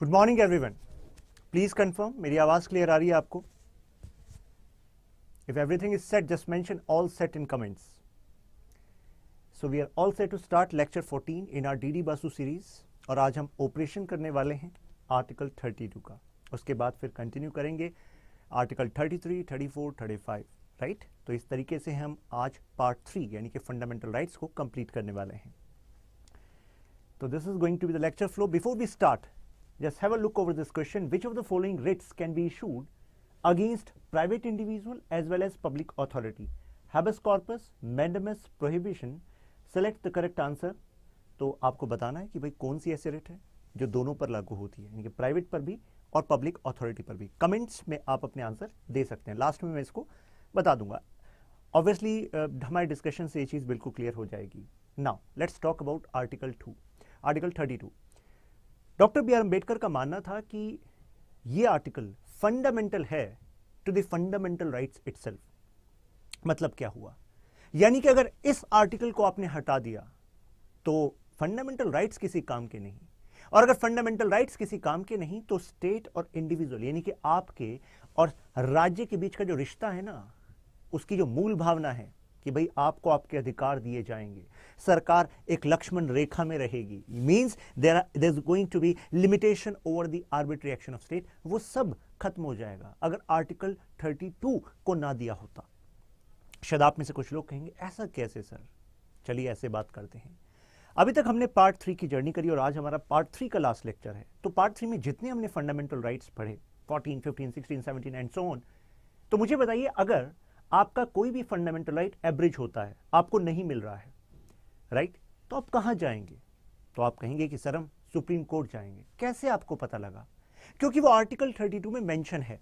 Good morning everyone please confirm मेरी आवाज clear आ रही है आपको if everything is set just mention all set in comments so we are all set to start lecture 14 in our DD Basu series और आज हम operation करने वाले हैं आर्टिकल 32 का उसके बाद फिर कंटिन्यू करेंगे आर्टिकल 33, 34, 35 राइट right? तो इस तरीके से हम आज पार्ट थ्री यानी कि फंडामेंटल राइट्स को कंप्लीट करने वाले हैं तो this is going to be the lecture flow before we start Just have a look over this question. Which of the following writs can be issued against private individual as well as public authority? Habeas corpus, mandamus, prohibition. Select the correct answer. to aapko batana hai ki bhai kaun si aise writ hai jo dono par lagu hoti hai yani ki private par bhi aur public authority par bhi comments mein aap apne answer de sakte hain last mein main isko bata dunga obviously हमारे discussion discussion se ye cheez bilkul clear ho jayegi now let's talk about article 2 article 32 doctor B R Ambedkar का मानना था कि ये article fundamental है to the fundamental rights it मतलब क्या हुआ यानी कि अगर इस आर्टिकल को आपने हटा दिया तो फंडामेंटल राइट्स किसी काम के नहीं और अगर फंडामेंटल राइट्स किसी काम के नहीं तो स्टेट और इंडिविजुअल यानी कि आपके और राज्य के बीच का जो रिश्ता है ना उसकी जो मूल भावना है कि भाई आपको आपके अधिकार दिए जाएंगे सरकार एक लक्ष्मण रेखा में रहेगी means there are there is going to be limitation over the arbitrary action of state वो सब खत्म हो जाएगा अगर आर्टिकल 32 को ना दिया होता शायद आप में से कुछ लोग कहेंगे ऐसा कैसे सर चलिए ऐसे बात करते हैं अभी तक हमने पार्ट थ्री की जर्नी करी और आज हमारा पार्ट थ्री का लास्ट लेक्चर है तो पार्ट थ्री में जितने हमने फंडामेंटल राइट्स पढ़े fourteen fifteen sixteen seventeen and so on तो मुझे बताइए अगर आपका कोई भी फंडामेंटल राइट एवरेज होता है आपको नहीं मिल रहा है राइट तो आप कहां जाएंगे तो आप कहेंगे कि सर हम सुप्रीम कोर्ट जाएंगे कैसे आपको पता लगा क्योंकि वो आर्टिकल 32 में मेंशन है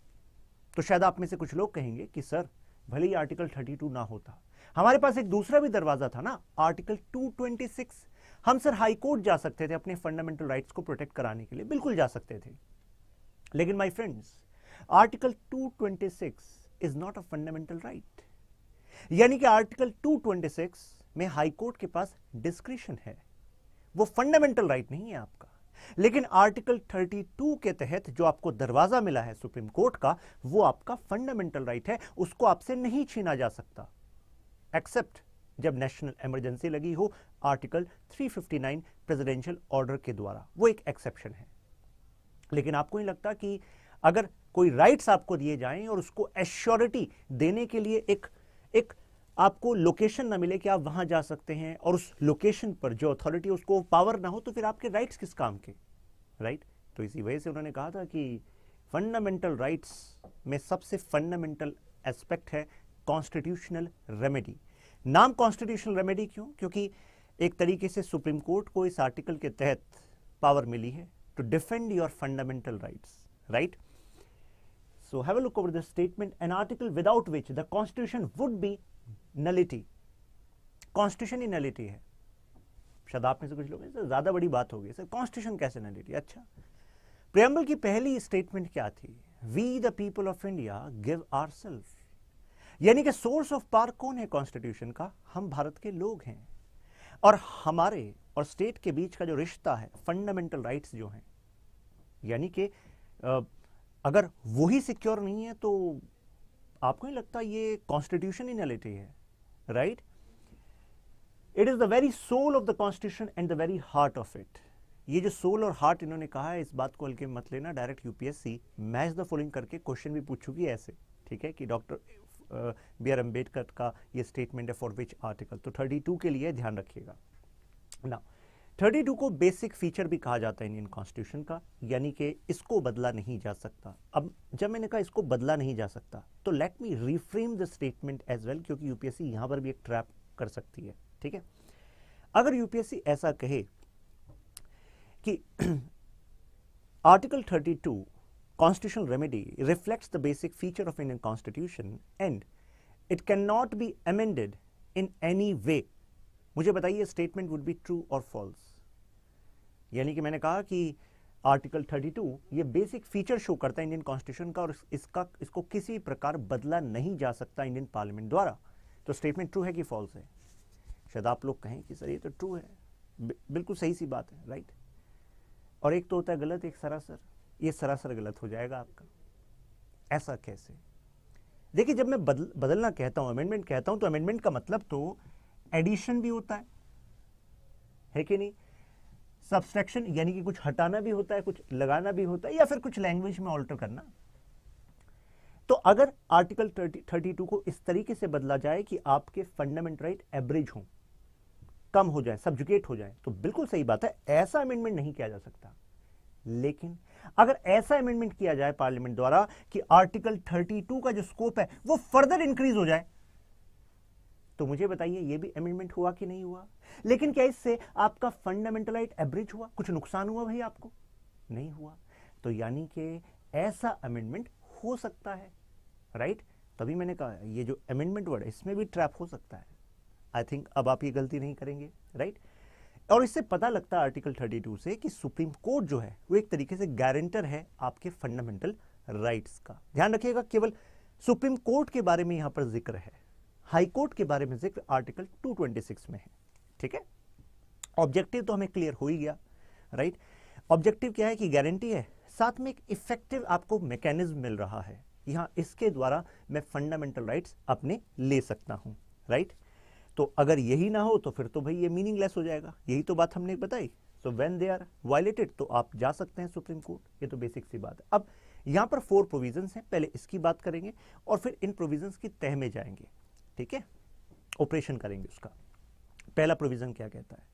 तो शायद आप में से कुछ लोग कहेंगे कि सर भले ही आर्टिकल 32 ना होता हमारे पास एक दूसरा भी दरवाजा था ना आर्टिकल 226 हम सर हाई कोर्ट जा सकते थे अपने फंडामेंटल राइट्स को प्रोटेक्ट कराने के लिए बिल्कुल जा सकते थे लेकिन my friends article 226 is not a fundamental right यानी कि आर्टिकल 226 में कोर्ट के पास डिस्क्रिशन है वो फंडामेंटल राइट नहीं है आपका लेकिन आर्टिकल 32 के तहत जो आपको दरवाजा मिला है सुप्रीम कोर्ट का वो आपका फंडामेंटल राइट है उसको आपसे नहीं छीना जा सकता एक्सेप्ट जब नेशनल इमरजेंसी लगी हो आर्टिकल 359 प्रेसिडेंशियल ऑर्डर के द्वारा वो एक एक्सेप्शन है लेकिन आपको नहीं लगता कि अगर कोई राइट्स आपको दिए जाएं और उसको एश्योरिटी देने के लिए एक एक आपको लोकेशन ना मिले कि आप वहां जा सकते हैं और उस लोकेशन पर जो अथॉरिटी उसको पावर ना हो तो फिर आपके राइट्स किस काम के राइट तो इसी वजह से उन्होंने कहा था कि फंडामेंटल राइट्स में सबसे फंडामेंटल एस्पेक्ट है कॉन्स्टिट्यूशनल रेमेडी नाम कॉन्स्टिट्यूशनल रेमेडी क्यों क्योंकि एक तरीके से सुप्रीम कोर्ट को इस आर्टिकल के तहत पावर मिली है to defend your fundamental rights right So have a look over this statement, an article without which the constitution would be nullity. Constitution ही nullity है शायद आप में से कुछ लोग ज़्यादा बड़ी बात होगी सर कॉन्स्टिट्यूशन कैसे नलिटी अच्छा प्रियम्बल की पहली स्टेटमेंट क्या थी we the people of India give our self यानी कि सोर्स ऑफ पार कौन है कॉन्स्टिट्यूशन का हम भारत के लोग हैं और हमारे और स्टेट के बीच का जो रिश्ता है फंडामेंटल राइट्स जो हैं यानी कि अगर वही सिक्योर नहीं है तो आपको नहीं लगता ये कॉन्स्टिट्यूशन ही नलिटी है right it is the very soul of the constitution and the very heart of it ये जो सोल और हार्ट इन्होंने कहा है इस बात को हल्के मत लेना direct UPSC match the following करके क्वेश्चन भी पूछ चुकी ऐसे ठीक है कि डॉक्टर बी आर अम्बेडकर का ये स्टेटमेंट है फॉर विच आर्टिकल तो 32 के लिए ध्यान रखिएगा ना थर्टी टू को बेसिक फीचर भी कहा जाता है इंडियन कॉन्स्टिट्यूशन का यानी कि इसको बदला नहीं जा सकता अब जब मैंने कहा इसको बदला नहीं जा सकता तो let me reframe the statement as well क्योंकि यूपीएससी यहाँ पर भी एक ट्रैप कर सकती है ठीक है अगर यूपीएससी ऐसा कहे कि article thirty two constitution remedy reflect the basic feature of Indian constitution and it can not be amended in any way मुझे बताइए स्टेटमेंट वुड बी ट्रू और फॉल्स यानी कि मैंने कहा कि आर्टिकल 32 ये बेसिक फीचर शो करता है इंडियन कॉन्स्टिट्यूशन का और इसका इसको किसी प्रकार बदला नहीं जा सकता इंडियन पार्लियामेंट द्वारा तो स्टेटमेंट ट्रू है कि फॉल्स है शायद आप लोग कहें कि सर ये तो ट्रू है बिल्कुल सही सी बात है राइट और एक तो होता है गलत एक सरासर ये सरासर गलत हो जाएगा आपका ऐसा कैसे देखिए जब मैं बदल बदलना कहता हूँ अमेंडमेंट कहता हूँ तो अमेंडमेंट का मतलब तो एडिशन भी होता है है कि नहीं सब्सट्रैक्शन यानी कि कुछ हटाना भी होता है कुछ लगाना भी होता है या फिर कुछ लैंग्वेज में ऑल्टर करना तो अगर आर्टिकल 30, 32 को इस तरीके से बदला जाए कि आपके फंडामेंटल राइट एवरेज हो कम हो जाए सब्जुकेट हो जाए तो बिल्कुल सही बात है ऐसा अमेंडमेंट नहीं किया जा सकता लेकिन अगर ऐसा अमेंडमेंट किया जाए पार्लियामेंट द्वारा कि आर्टिकल 32 का जो स्कोप है वो फर्दर इंक्रीज हो जाए तो मुझे बताइए ये भी अमेंडमेंट हुआ कि नहीं हुआ लेकिन क्या इससे आपका फंडामेंटल राइट एवरेज हुआ कुछ नुकसान हुआ भाई आपको नहीं हुआ तो यानी कि ऐसा अमेंडमेंट हो सकता है राइट तभी मैंने कहा ये जो अमेंडमेंट वर्ड है इसमें भी ट्रैप हो सकता है आई थिंक अब आप ये गलती नहीं करेंगे राइट और इससे पता लगता है आर्टिकल 32 से कि सुप्रीम कोर्ट जो है वो एक तरीके से गारंटर है आपके फंडामेंटल राइट्स का ध्यान रखिएगा केवल सुप्रीम कोर्ट के बारे में यहां पर जिक्र है हाईकोर्ट के बारे में जिक्र आर्टिकल 226 में है ठीक है ऑब्जेक्टिव तो हमें क्लियर हो ही गया राइट ऑब्जेक्टिव क्या है कि गारंटी है साथ में एक इफेक्टिव आपको मैकेनिज्म मिल रहा है यहाँ इसके द्वारा मैं फंडामेंटल राइट्स अपने ले सकता हूं राइट तो अगर यही ना हो तो फिर तो भाई ये मीनिंगलेस हो जाएगा यही तो बात हमने बताई तो वेन दे आर वायलेटेड तो आप जा सकते हैं सुप्रीम कोर्ट ये तो बेसिक सी बात है अब यहां पर फोर प्रोविजन हैं पहले इसकी बात करेंगे और फिर इन प्रोविजन की तह में जाएंगे ठीक है ऑपरेशन करेंगे उसका पहला प्रोविजन क्या कहता है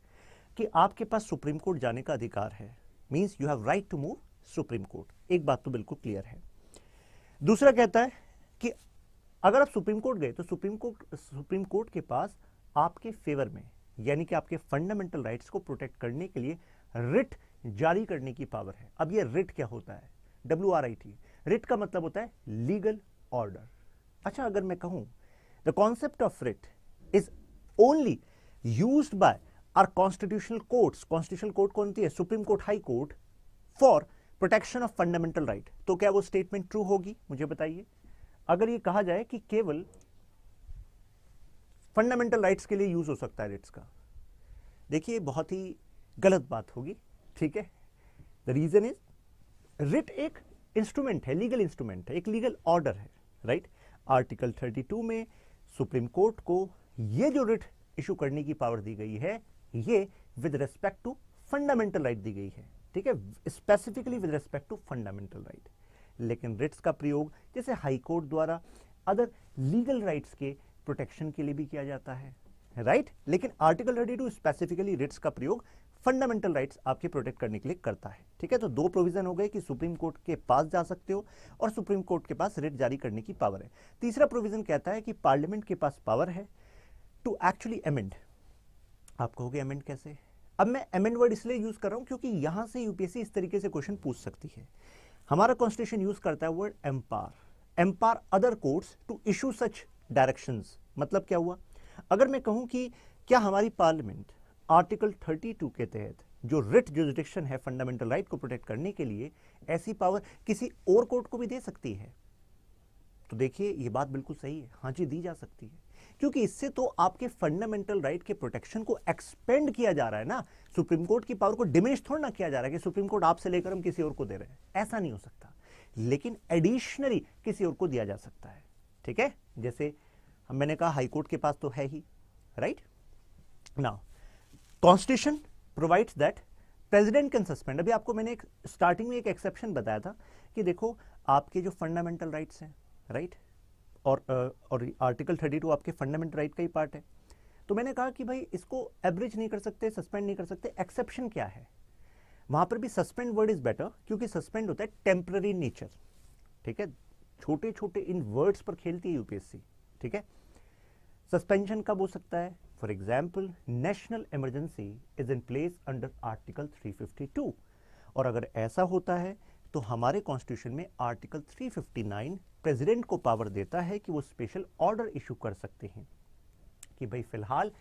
कि आपके पास सुप्रीम कोर्ट जाने का अधिकार है means you have right to move supreme court एक बात तो बिल्कुल क्लियर है दूसरा कहता है कि अगर आप सुप्रीम कोर्ट गए तो सुप्रीम कोर्ट सुप्रीम कोर्ट के पास आपके फेवर में यानी कि आपके फंडामेंटल राइट्स को प्रोटेक्ट करने के लिए रिट जारी करने की पावर है अब ये रिट क्या होता है W R I T writ का मतलब होता है लीगल ऑर्डर अच्छा अगर मैं कहूं The concept of writ is only used by our constitutional courts. Constitutional court कौन सी है supreme court high court for protection of fundamental right तो क्या वो स्टेटमेंट ट्रू होगी मुझे बताइए अगर ये कहा जाए कि केवल फंडामेंटल राइट्स के लिए यूज हो सकता है रिट्स का देखिए बहुत ही गलत बात होगी ठीक है द रीजन इज रिट एक इंस्ट्रूमेंट है लीगल इंस्ट्रूमेंट है एक लीगल ऑर्डर है राइट आर्टिकल 32 में सुप्रीम कोर्ट को ये जो रिट इशू करने की पावर दी गई है ये with respect to fundamental right दी गई है ठीक है specifically with respect to fundamental right लेकिन रिट्स का प्रयोग जैसे हाई कोर्ट द्वारा अदर लीगल राइट्स के प्रोटेक्शन के लिए भी किया जाता है राइट right? लेकिन article thirty two specifically writs का प्रयोग फंडामेंटल राइट्स आपके प्रोटेक्ट करने के लिए करता है ठीक है तो दो प्रोविजन हो गए कि सुप्रीम कोर्ट के पास जा सकते हो और सुप्रीम कोर्ट के पास रिट जारी करने की पावर है तीसरा प्रोविजन कहता है कि पार्लियामेंट के पास पावर है टू एक्चुअली अमेंड आप कहोगे अमेंड कैसे अब मैं अमेंड वर्ड इसलिए यूज कर रहा हूं क्योंकि यहां से यूपीएससी इस तरीके से क्वेश्चन पूछ सकती है हमारा कॉन्स्टिट्यूशन यूज करता है word empower empower other courts to issue such directions मतलब क्या हुआ अगर मैं कहूं कि क्या हमारी पार्लियामेंट आर्टिकल 32 के तहत जो रिट जुडिक्शन है फंडामेंटल राइट को प्रोटेक्ट करने के लिए ऐसी पावर किसी और कोर्ट को भी दे सकती है तो देखिए ये बात बिल्कुल सही है हाँ जी दी जा सकती है क्योंकि इससे तो आपके फंडामेंटल राइट के प्रोटेक्शन को एक्सपेंड किया जा रहा है ना सुप्रीम कोर्ट की पावर को डिमिनिश थोड़ा ना किया जा रहा है कि सुप्रीम कोर्ट आपसे लेकर हम किसी और को दे रहे हैं ऐसा नहीं हो सकता लेकिन एडिशनली किसी और को दिया जा सकता है ठीक है जैसे मैंने कहा हाईकोर्ट के पास तो है ही राइट right? ना constitution provides that president can suspend अभी आपको मैंने एक स्टार्टिंग में एक एक्सेप्शन बताया था कि देखो आपके जो फंडामेंटल राइट्स हैं राइट और और आर्टिकल थर्टी टू आपके फंडामेंटल राइट का ही पार्ट है तो मैंने कहा कि भाई इसको एवरेज नहीं कर सकते सस्पेंड नहीं कर सकते एक्सेप्शन क्या है वहाँ पर भी सस्पेंड वर्ड इज़ बेटर क्योंकि सस्पेंड होता है टेम्प्ररी नेचर ठीक है छोटे छोटे इन वर्ड्स पर खेलती है यूपीएससी ठीक है सस्पेंशन कब हो सकता है For example, national emergency is in place under Article 352 और अगर ऐसा होता है तो हमारे कॉन्स्टिट्यूशन में आर्टिकल 359 प्रेसिडेंट को पावर देता है कि वो स्पेशल ऑर्डर इशू कर सकते हैं कि भाई फिलहाल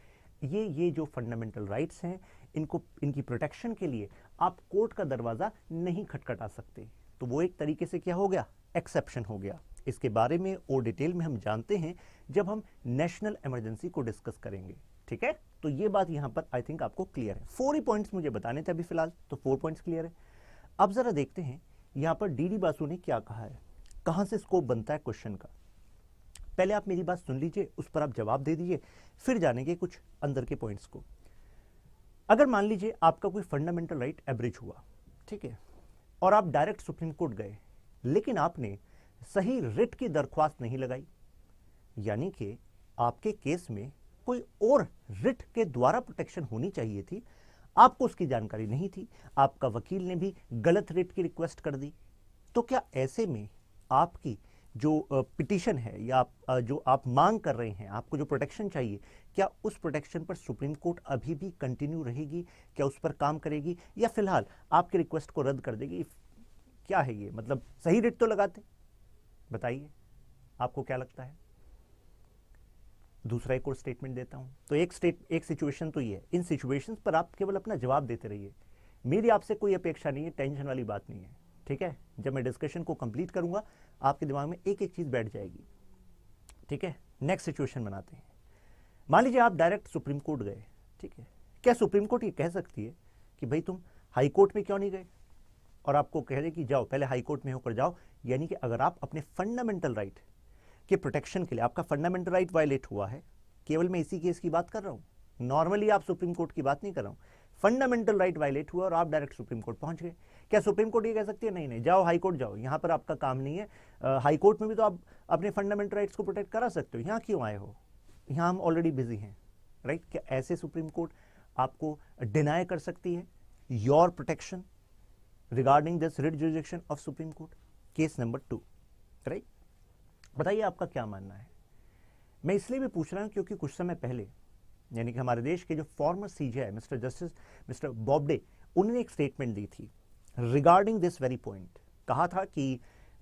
ये ये जो फंडामेंटल राइट्स हैं इनको इनकी प्रोटेक्शन के लिए आप कोर्ट का दरवाज़ा नहीं खटखटा सकते तो वो एक तरीके से क्या हो गया एक्सेप्शन हो गया इसके बारे में और डिटेल में हम जानते हैं जब हम नेशनल इमरजेंसी को डिस्कस करेंगे ठीक है तो ये बात यहां पर आई थिंक आपको क्लियर है फोर ही पॉइंट्स मुझे बताने थे अभी फिलहाल तो फोर पॉइंट्स क्लियर है अब ज़रा देखते हैं यहां पर डी डी बासु ने क्या कहा है कहां से स्कोप बनता है क्वेश्चन का पहले आप मेरी बात सुन लीजिए उस पर आप जवाब दे दीजिए फिर जानेंगे कुछ अंदर के पॉइंट्स को अगर मान लीजिए आपका कोई फंडामेंटल राइट एवरेज हुआ ठीक है और आप डायरेक्ट सुप्रीम कोर्ट गए लेकिन आपने सही रिट की दरख्वास्त नहीं लगाई यानी कि आपके केस में कोई और रिट के द्वारा प्रोटेक्शन होनी चाहिए थी आपको उसकी जानकारी नहीं थी आपका वकील ने भी गलत रिट की रिक्वेस्ट कर दी तो क्या ऐसे में आपकी जो पिटिशन है या आप जो आप मांग कर रहे हैं आपको जो प्रोटेक्शन चाहिए क्या उस प्रोटेक्शन पर सुप्रीम कोर्ट अभी भी कंटिन्यू रहेगी क्या उस पर काम करेगी या फिलहाल आपकी रिक्वेस्ट को रद्द कर देगी क्या है ये मतलब सही रेट तो लगाते बताइए आपको क्या लगता है दूसरा एक और स्टेटमेंट देता हूँ तो एक स्टेट एक सिचुएशन तो ये है इन सिचुएशन पर आप केवल अपना जवाब देते रहिए मेरी आपसे कोई अपेक्षा नहीं है टेंशन वाली बात नहीं है ठीक है जब मैं डिस्कशन को कंप्लीट करूंगा आपके दिमाग में एक एक चीज़ बैठ जाएगी ठीक है नेक्स्ट सिचुएशन बनाते हैं मान लीजिए आप डायरेक्ट सुप्रीम कोर्ट गए ठीक है क्या सुप्रीम कोर्ट ये कह सकती है कि भाई तुम हाई कोर्ट में क्यों नहीं गए और आपको कह रहे कि जाओ पहले हाई कोर्ट में होकर जाओ यानी कि अगर आप अपने फंडामेंटल राइट right, के प्रोटेक्शन के लिए आपका फंडामेंटल राइट वायलेट हुआ है केवल मैं इसी केस की बात कर रहा हूँ नॉर्मली आप सुप्रीम कोर्ट की बात नहीं कर रहा हूँ फंडामेंटल राइट वायलेट हुआ और आप डायरेक्ट सुप्रीम कोर्ट पहुंच गए क्या सुप्रीम कोर्ट ये कह सकती है नहीं नहीं जाओ हाई कोर्ट जाओ यहाँ पर आपका काम नहीं है आ, हाई कोर्ट में भी तो आप अपने फंडामेंटल राइट्स को प्रोटेक्ट करा सकते हो यहाँ क्यों आए हो यहाँ हम ऑलरेडी बिजी हैं राइट क्या ऐसे सुप्रीम कोर्ट आपको डिनाई कर सकती है your protection regarding this writ jurisdiction of supreme court case number two right बताइए आपका क्या मानना है मैं इसलिए भी पूछ रहा हूँ क्योंकि कुछ समय पहले यानी कि हमारे देश के जो फॉर्मर सी है मिस्टर जस्टिस मिस्टर बॉबडे उन्होंने एक स्टेटमेंट दी थी रिगार्डिंग दिस वेरी पॉइंट कहा था कि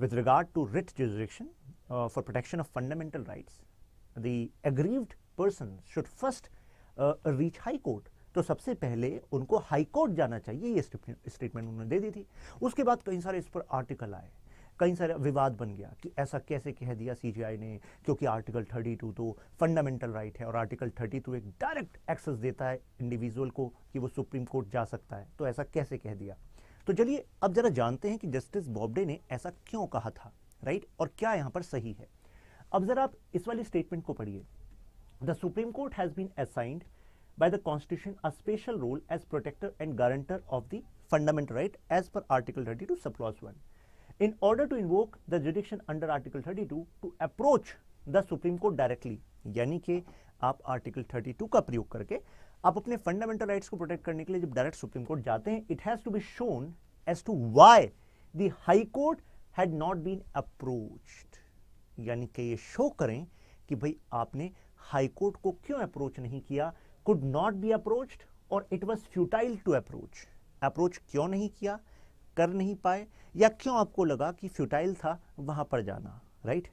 with regard to writ jurisdiction for protection of fundamental right the aggrieved person should first reach high court तो सबसे पहले उनको हाई कोर्ट जाना चाहिए ये स्टेटमेंट उन्होंने दे दी थी उसके बाद कई सारे इस पर आर्टिकल आए कई सारे विवाद बन गया कि ऐसा कैसे कह दिया सीजीआई ने क्योंकि आर्टिकल 32 तो फंडामेंटल राइट है और आर्टिकल 32 एक डायरेक्ट एक्सेस देता है इंडिविजुअल को कि वो सुप्रीम कोर्ट जा सकता है तो ऐसा कैसे कह दिया तो चलिए अब जरा जानते हैं कि जस्टिस बॉबडे ने ऐसा क्यों कहा था राइट और क्या यहाँ पर सही है अब जरा आप इस वाली स्टेटमेंट को पढ़िए the supreme court has been assigned the constitution a special role as protector and guarantor of the fundamental right as per article thirty two clause one in order to invoke the jurisdiction under Article 32 to approach the Supreme Court directly यानी कि आप article 32 का प्रयोग करके आप अपने fundamental rights को protect करने के लिए जब डायरेक्ट सुप्रीम कोर्ट जाते हैं it has to be shown as to why the high court had not been approached यानी कि ये शो करें कि भाई आपने हाई कोर्ट को क्यों अप्रोच नहीं किया कुड नॉट बी अप्रोच्ड और it was futile to approach approach क्यों नहीं किया कर नहीं पाए या क्यों आपको लगा कि फ्यूटाइल था वहां पर जाना राइट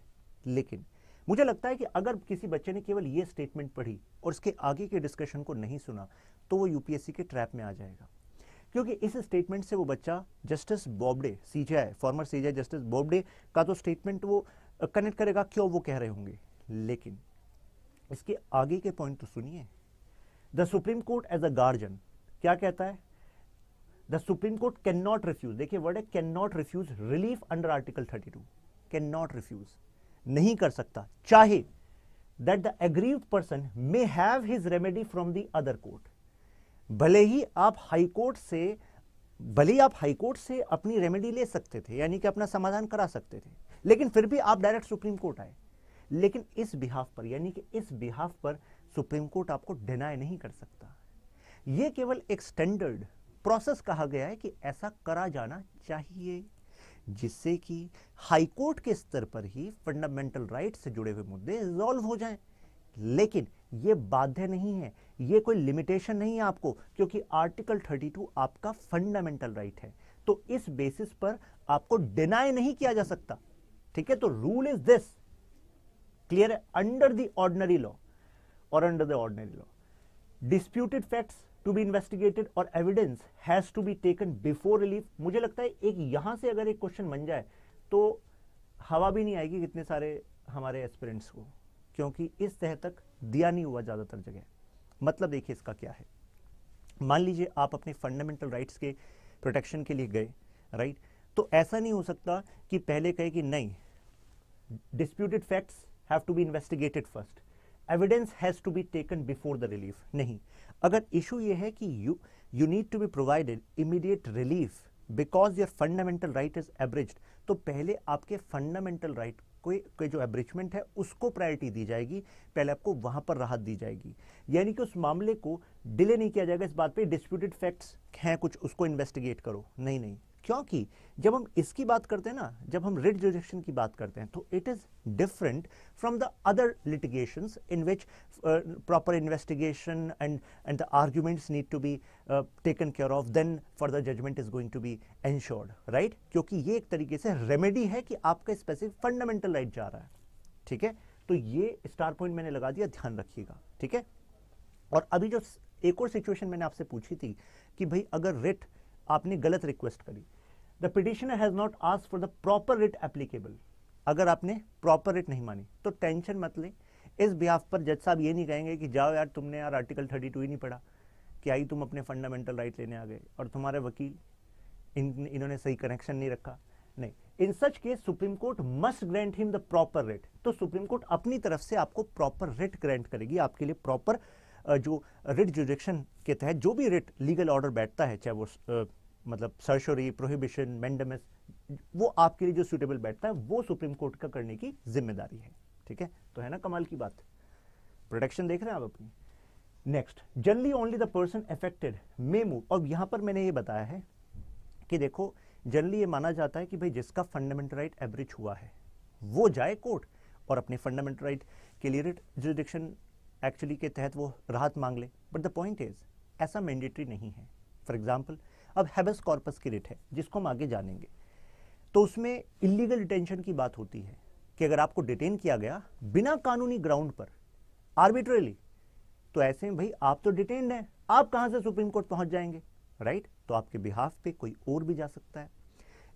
लेकिन मुझे लगता है कि अगर किसी बच्चे ने केवल ये स्टेटमेंट पढ़ी और इसके आगे के डिस्कशन को नहीं सुना तो वो यूपीएससी के ट्रैप में आ जाएगा क्योंकि इस स्टेटमेंट से वो बच्चा justice Bobde CJI former CJ justice Bobde का तो स्टेटमेंट वो कनेक्ट करेगा क्यों वो कह रहे होंगे लेकिन इसके आगे के पॉइंट तो सुनिए the supreme court as a guardian क्या कहता है the supreme court can not refuse देखिए वर्ड है can not refuse relief under article 32 can not refuse नहीं कर सकता चाहे that the aggrieved person may have his remedy from the other court भले ही आप हाई कोर्ट से भले ही आप हाई कोर्ट से अपनी रेमेडी ले सकते थे यानी कि अपना समाधान करा सकते थे लेकिन फिर भी आप डायरेक्ट सुप्रीम कोर्ट आए लेकिन इस बिहाफ पर यानी कि इस बिहाफ पर सुप्रीम कोर्ट आपको डिनाई नहीं कर सकता ये केवल एक स्टैंडर्ड प्रोसेस कहा गया है कि ऐसा करा जाना चाहिए जिससे कि हाईकोर्ट के स्तर पर ही फंडामेंटल राइट से जुड़े हुए मुद्दे रिजॉल्व हो जाएं लेकिन ये बाध्य नहीं है ये कोई लिमिटेशन नहीं है आपको क्योंकि आर्टिकल 32 आपका फंडामेंटल राइट है तो इस बेसिस पर आपको डिनाई नहीं किया जा सकता ठीक है तो रूल इज दिस क्लियर है अंडर द ऑर्डनरी लॉ और under the ordinary law disputed facts to be investigated और evidence has to be taken before relief मुझे लगता है एक यहां से अगर एक क्वेश्चन बन जाए तो हवा भी नहीं आएगी कितने सारे हमारे एस्पिरेंट्स को क्योंकि इस तह तक दिया नहीं हुआ ज़्यादातर जगह मतलब देखिए इसका क्या है मान लीजिए आप अपने फंडामेंटल राइट्स के प्रोटेक्शन के लिए गए राइट तो ऐसा नहीं हो सकता कि पहले कहे कि नहीं disputed facts have to be investigated first evidence has to be taken before the relief नहीं अगर इशू ये है कि you you need to be provided immediate relief because your fundamental right is एवरेज तो पहले आपके फंडामेंटल राइट right के जो एवरेजमेंट है उसको प्रायोरिटी दी जाएगी पहले आपको वहां पर राहत दी जाएगी यानी कि उस मामले को डिले नहीं किया जाएगा इस बात पे डिस्प्यूटेड फैक्ट्स हैं कुछ उसको इन्वेस्टिगेट करो नहीं नहीं क्योंकि जब हम इसकी बात करते हैं ना जब हम रिट रिजेक्शन की बात करते हैं तो it is different from the other litigation in which proper investigation and and the arguments need to be taken care of then for the judgment is going to be ensured right क्योंकि ये एक तरीके से remedy है कि आपका specific fundamental right जा रहा है ठीक है तो ये स्टार पॉइंट मैंने लगा दिया ध्यान रखिएगा ठीक है और अभी जो एक और सिचुएशन मैंने आपसे पूछी थी कि भाई अगर रिट आपने गलत रिक्वेस्ट करी the petitioner has not asked for the proper writ applicable अगर आपने प्रॉपर रिट नहीं मानी तो टेंशन मत लें इस बिहाफ पर जज साहब ये नहीं कहेंगे कि जाओ यार तुमने यार आर्टिकल थर्टी टू ही नहीं पढ़ा कि आई तुम अपने फंडामेंटल राइट लेने आ गए और तुम्हारे वकील इन इन्होंने सही कनेक्शन नहीं रखा नहीं in such case supreme court must grant him the proper writ तो सुप्रीम कोर्ट अपनी तरफ से आपको प्रॉपर रेट ग्रेंट करेगी आपके लिए प्रॉपर जो रिट जुडिक्शन के तहत जो भी रिट लीगल ऑर्डर बैठता है चाहे वो मतलब सरशोरी प्रोहिबिशन मैंडमस वो आपके लिए जो सूटेबल बैठता है वो सुप्रीम कोर्ट का करने की जिम्मेदारी है ठीक है तो है ना कमाल की बात प्रोटेक्शन देख रहे हैं आप अपनी next generally only the person affected may move और यहाँ पर मैंने ये बताया है कि देखो जनरली ये माना जाता है कि भाई जिसका फंडामेंटल राइट एवरेज हुआ है वो जाए कोर्ट और अपने फंडामेंटल राइट के लिए जुडिक्शन एक्चुअली के तहत वो राहत मांग ले बट द पॉइंट इज ऐसा मैंडेटरी नहीं है फॉर एग्जाम्पल अब हैबस कॉर्पस की रेट है जिसको हम आगे जानेंगे तो उसमें इलीगल डिटेंशन की बात होती है कि अगर आपको डिटेन किया गया बिना कानूनी ग्राउंड पर आर्बिट्रेली तो ऐसे में भाई आप तो डिटेन हैं आप कहां से सुप्रीम कोर्ट पहुंच जाएंगे राइट तो आपके बिहाफ पे कोई और भी जा सकता है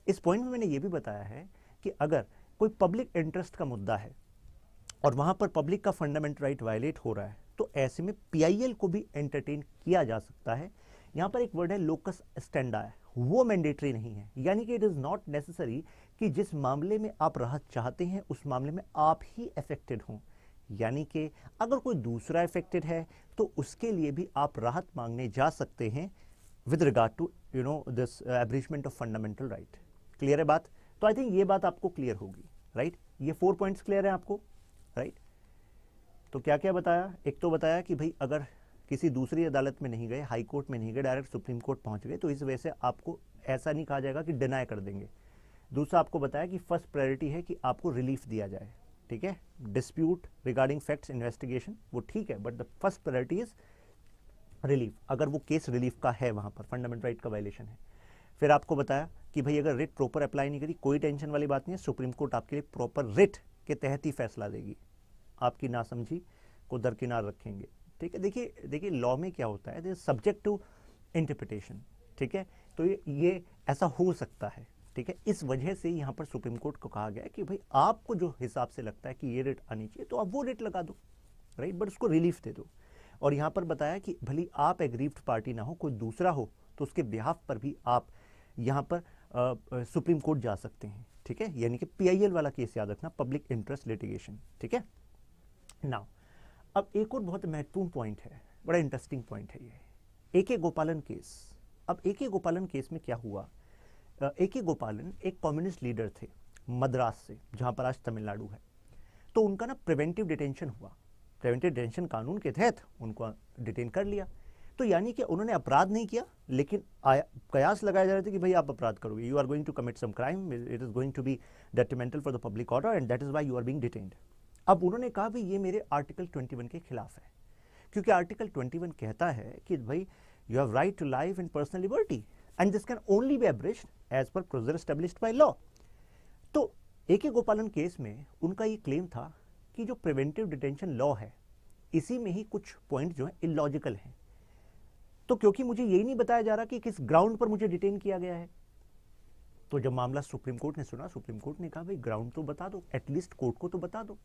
इस पॉइंट में मैंने ये भी बताया है कि अगर कोई पब्लिक इंटरेस्ट का मुद्दा है और वहां पर पब्लिक का फंडामेंटल राइट वायलेट हो रहा है तो ऐसे में पीआईएल को भी एंटरटेन किया जा सकता है यहाँ पर एक वर्ड है लोकस स्टैंडा है वो मैंडेटरी नहीं है यानी कि इट इज़ नॉट नेसेसरी कि जिस मामले में आप राहत चाहते हैं उस मामले में आप ही अफेक्टेड हों यानी कि अगर कोई दूसरा अफेक्टेड है तो उसके लिए भी आप राहत मांगने जा सकते हैं with regard to you know this abridgment of fundamental right clear है बात तो आई थिंक ये बात आपको क्लियर होगी राइट right? ये फोर पॉइंट्स क्लियर है आपको राइट right? तो क्या क्या बताया एक तो बताया कि भाई अगर किसी दूसरी अदालत में नहीं गए हाई कोर्ट में नहीं गए डायरेक्ट सुप्रीम कोर्ट पहुंच गए तो इस वजह से आपको ऐसा नहीं कहा जाएगा कि डिनाई कर देंगे दूसरा आपको बताया कि फर्स्ट प्रायोरिटी है कि आपको रिलीफ दिया जाए ठीक है डिस्प्यूट रिगार्डिंग फैक्ट्स इन्वेस्टिगेशन वो ठीक है but the first priority is relief अगर वो केस रिलीफ का है वहाँ पर फंडामेंटल राइट का वायलेशन है फिर आपको बताया कि भाई अगर रिट प्रॉपर अप्लाई नहीं करी कोई टेंशन वाली बात नहीं है सुप्रीम कोर्ट आपके लिए प्रॉपर रिट के तहत ही फैसला देगी आपकी नासमझी को दरकिनार रखेंगे ठीक है देखिए देखिए लॉ में क्या होता है सब्जेक्ट टू इंटरप्रिटेशन ठीक है तो ये ये ऐसा हो सकता है ठीक है इस वजह से यहाँ पर सुप्रीम कोर्ट को कहा गया कि भाई आपको जो हिसाब से लगता है कि ये रेट आनी चाहिए तो आप वो रेट लगा दो राइट बट उसको रिलीफ दे दो और यहाँ पर बताया कि भली आप एग्रीव्ड पार्टी ना हो कोई दूसरा हो तो उसके बिहाफ पर भी आप यहाँ पर आ, आ, सुप्रीम कोर्ट जा सकते हैं ठीक है यानी कि पीआईएल वाला केस याद रखना पब्लिक इंटरेस्ट लिटिगेशन ठीक है नाउ अब एक और बहुत महत्वपूर्ण पॉइंट है बड़ा इंटरेस्टिंग पॉइंट है ये ए के गोपालन केस अब ए के गोपालन केस में क्या हुआ ए के गोपालन एक कम्युनिस्ट लीडर थे मद्रास से जहाँ पर आज तमिलनाडु है तो उनका ना प्रिवेंटिव डिटेंशन हुआ प्रिवेंटिव डिटेंशन कानून के तहत उनको डिटेन कर लिया तो यानी कि उन्होंने अपराध नहीं किया लेकिन कयास लगाया जा रहा था कि भाई आप अपराध करोगे you are going to commit some crime it is going to be detrimental for the public order and that is why you are being detained अब उन्होंने कहा भी ये मेरे आर्टिकल 21 के खिलाफ है क्योंकि आर्टिकल 21 कहता है कि भाई you have right to life and personal liberty and this can only be abridged as per procedure establish by law तो ए के गोपालन केस में उनका ये क्लेम था कि जो प्रिवेंटिव डिटेंशन लॉ है इसी में ही कुछ पॉइंट जो है इलॉजिकल हैं तो क्योंकि मुझे यही नहीं बताया जा रहा कि किस ग्राउंड पर मुझे डिटेन किया गया है तो जब मामला सुप्रीम कोर्ट ने सुना सुप्रीम कोर्ट ने कहा भाई ग्राउंड तो बता दो एटलीस्ट कोर्ट को तो बता दो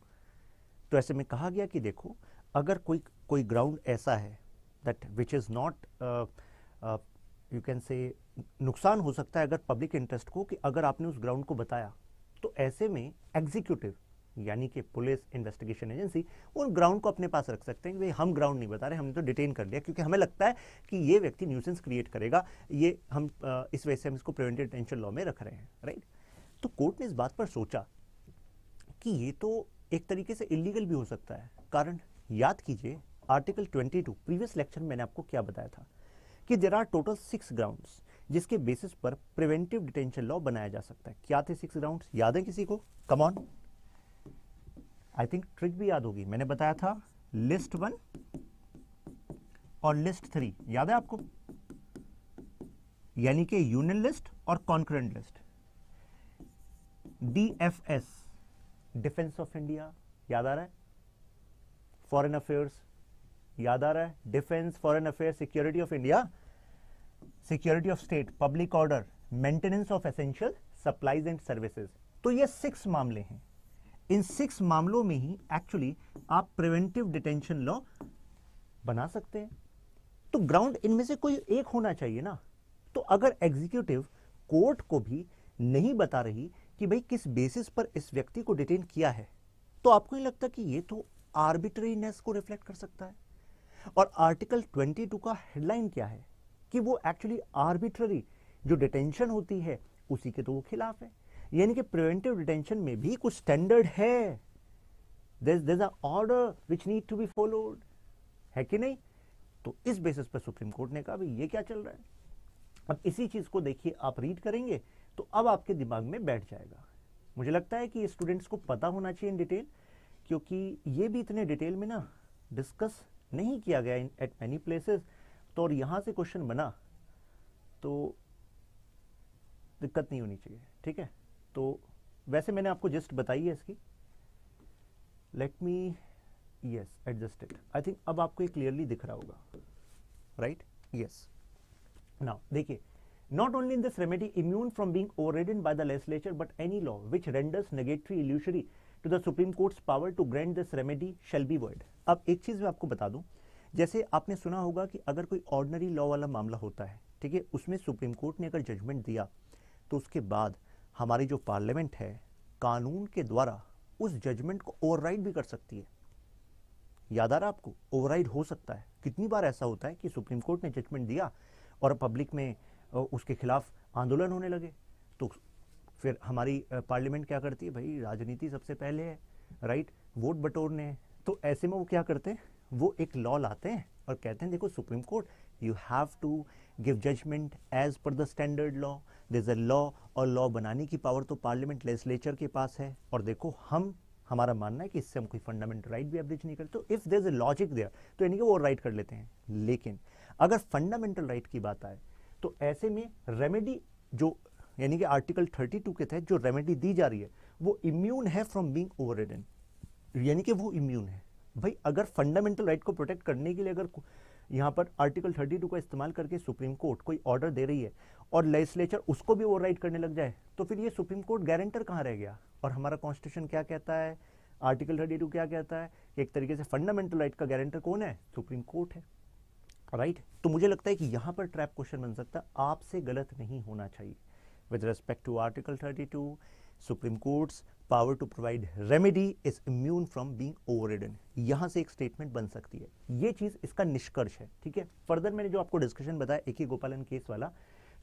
तो ऐसे में कहा गया कि देखो अगर कोई कोई ग्राउंड ऐसा है that which is not you can say नुकसान हो सकता है अगर पब्लिक इंटरेस्ट को कि अगर आपने उस ग्राउंड को बताया तो ऐसे में एग्जीक्यूटिव यानी कि पुलिस इन्वेस्टिगेशन एजेंसी उन ग्राउंड को अपने पास रख सकते हैं भाई हम ग्राउंड नहीं बता रहे हमने तो डिटेन कर लिया क्योंकि हमें लगता है कि ये व्यक्ति न्यूसेंस क्रिएट करेगा ये हम uh, इस वजह से हम इसको प्रिवेंटेड टेंशन लॉ में रख रहे हैं राइट तो कोर्ट ने इस बात पर सोचा कि ये तो एक तरीके से इलीगल भी हो सकता है कारण याद कीजिए आर्टिकल 22 प्रीवियस लेक्चर मैंने आपको क्या बताया था कि there are total six grounds जिसके बेसिस पर प्रिवेंटिव डिटेंशन लॉ बनाया जा सकता है क्या थे सिक्स ग्राउंड्स याद है किसी को कमॉन आई थिंक ट्रिक भी याद होगी मैंने बताया था लिस्ट वन और लिस्ट थ्री याद है आपको यानी कि यूनियन लिस्ट और concurrent list D F S defence of India याद आ रहा है फॉरेन अफेयर्स याद आ रहा है defence foreign affair security of India security of state public order maintenance of essential supplies and services तो ये सिक्स मामले हैं इन सिक्स मामलों में ही एक्चुअली आप प्रिवेंटिव डिटेंशन लॉ बना सकते हैं तो ग्राउंड इनमें से कोई एक होना चाहिए ना तो अगर एग्जीक्यूटिव कोर्ट को भी नहीं बता रही कि भाई किस बेसिस पर इस व्यक्ति को डिटेन किया है तो आपको नहीं लगता कि ये तो आर्बिट्रीनेस को रिफ्लेक्ट कर सकता है और आर्टिकल 22 का हेडलाइन क्या है कि वो एक्चुअली आर्बिट्ररी जो डिटेंशन होती है उसी के तो वो खिलाफ है यानी कि प्रिवेंटिव डिटेंशन में भी कुछ स्टैंडर्ड है order which need to be followed है कि नहीं तो इस बेसिस पर सुप्रीम कोर्ट ने कहा भी ये क्या चल रहा है अब इसी चीज को देखिए आप रीड करेंगे तो अब आपके दिमाग में बैठ जाएगा मुझे लगता है कि स्टूडेंट्स को पता होना चाहिए इन डिटेल क्योंकि ये भी इतने डिटेल में ना डिस्कस नहीं किया गया इन एट मैनी प्लेसेस तो और यहाँ से क्वेश्चन बना तो दिक्कत नहीं होनी चाहिए ठीक है तो वैसे मैंने आपको जस्ट बताई है इसकी let me yes adjusted I think अब आपको ये क्लियरली दिख रहा होगा राइट यस नाउ देखिए Not only in this remedy immune from being overridden by the legislature, but any law which renders negatory illusory to the Supreme Court's power to grant this remedy shall be void. अब एक चीज़ मैं आपको बता दूं, जैसे आपने सुना होगा कि अगर कोई ऑर्डनरी लॉ वाला मामला होता है ठीक है उसमें सुप्रीम कोर्ट ने अगर जजमेंट दिया तो उसके बाद हमारी जो पार्लियामेंट है कानून के द्वारा उस जजमेंट को ओवरराइड भी कर सकती है याद आ रहा आपको ओवरराइड हो सकता है कितनी बार ऐसा होता है कि सुप्रीम कोर्ट ने जजमेंट दिया और पब्लिक में उसके खिलाफ आंदोलन होने लगे तो फिर हमारी पार्लियामेंट क्या करती है भाई राजनीति सबसे पहले है राइट वोट बटोरने हैं तो ऐसे में वो क्या करते हैं वो एक लॉ लाते हैं और कहते हैं देखो supreme court you have to give judgment as per the standard law is a law और लॉ बनाने की पावर तो पार्लियामेंट लेजिस्लेचर के पास है और देखो हम हमारा मानना है कि इससे हम कोई फंडामेंटल राइट भी एवरेज नहीं करते तो if there is a logic there तो यानी कि वो राइट कर लेते हैं लेकिन अगर फंडामेंटल राइट की बात आए तो ऐसे में रेमेडी जो यानी कि आर्टिकल 32 के तहत जो रेमेडी दी जा रही है वो इम्यून है फ्रॉम बींग ओवर यानी कि वो इम्यून है भाई अगर फंडामेंटल राइट को प्रोटेक्ट करने के लिए अगर यहाँ पर आर्टिकल 32 का इस्तेमाल करके सुप्रीम कोर्ट कोई ऑर्डर दे रही है और लेजिस्लेचर उसको भी ओवर करने लग जाए तो फिर ये सुप्रीम कोर्ट गारंटर कहाँ रह गया और हमारा कॉन्स्टिट्यूशन क्या कहता है आर्टिकल थर्टी क्या कहता है एक तरीके से फंडामेंटल राइट का गारंटर कौन है सुप्रीम कोर्ट है राइट right? तो मुझे लगता है कि यहाँ पर ट्रैप क्वेश्चन बन सकता है आपसे गलत नहीं होना चाहिए with respect to article 32 supreme court's power to provide remedy is immune from being over यहाँ से एक स्टेटमेंट बन सकती है ये चीज़ इसका निष्कर्ष है ठीक है फर्दर मैंने जो आपको डिस्कशन बताया एक ही गोपालन केस वाला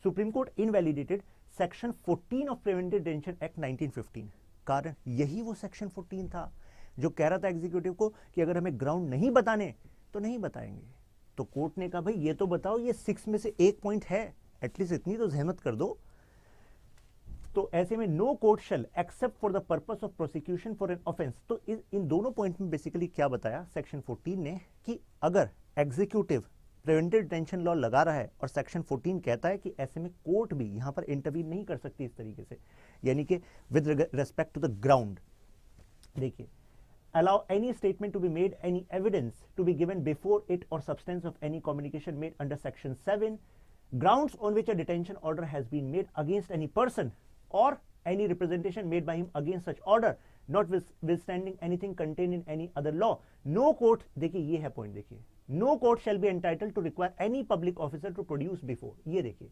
supreme court invalidated section 14 of prevented detention act 1915 कारण यही वो सेक्शन 14 था जो कह रहा था एग्जीक्यूटिव को कि अगर हमें ग्राउंड नहीं बताने तो नहीं बताएंगे तो कोर्ट ने कहा भाई ये तो बताओ ये सिक्स में से एक पॉइंट है एटलीस्ट इतनी तो जहमत कर दो तो ऐसे में no court shall except for the purpose of prosecution for an offence तो इन, इन दोनों पॉइंट में बेसिकली क्या बताया सेक्शन 14 ने कि अगर एग्जीक्यूटिव प्रिवेंटिव डिटेंशन लॉ लगा रहा है और सेक्शन 14 कहता है कि ऐसे में कोर्ट भी यहां पर इंटरव्यू नहीं कर सकती इस तरीके से यानी कि with respect to the ground देखिए allow any statement to be made, any evidence to be given before it or substance of any communication made under Section 7, grounds on which a detention order has been made against any person or any representation made by him against such order, notwithstanding anything contained in any other law. No court, देखिए ये है point देखिए. No court shall be entitled to require any public officer to produce before. ये देखिए.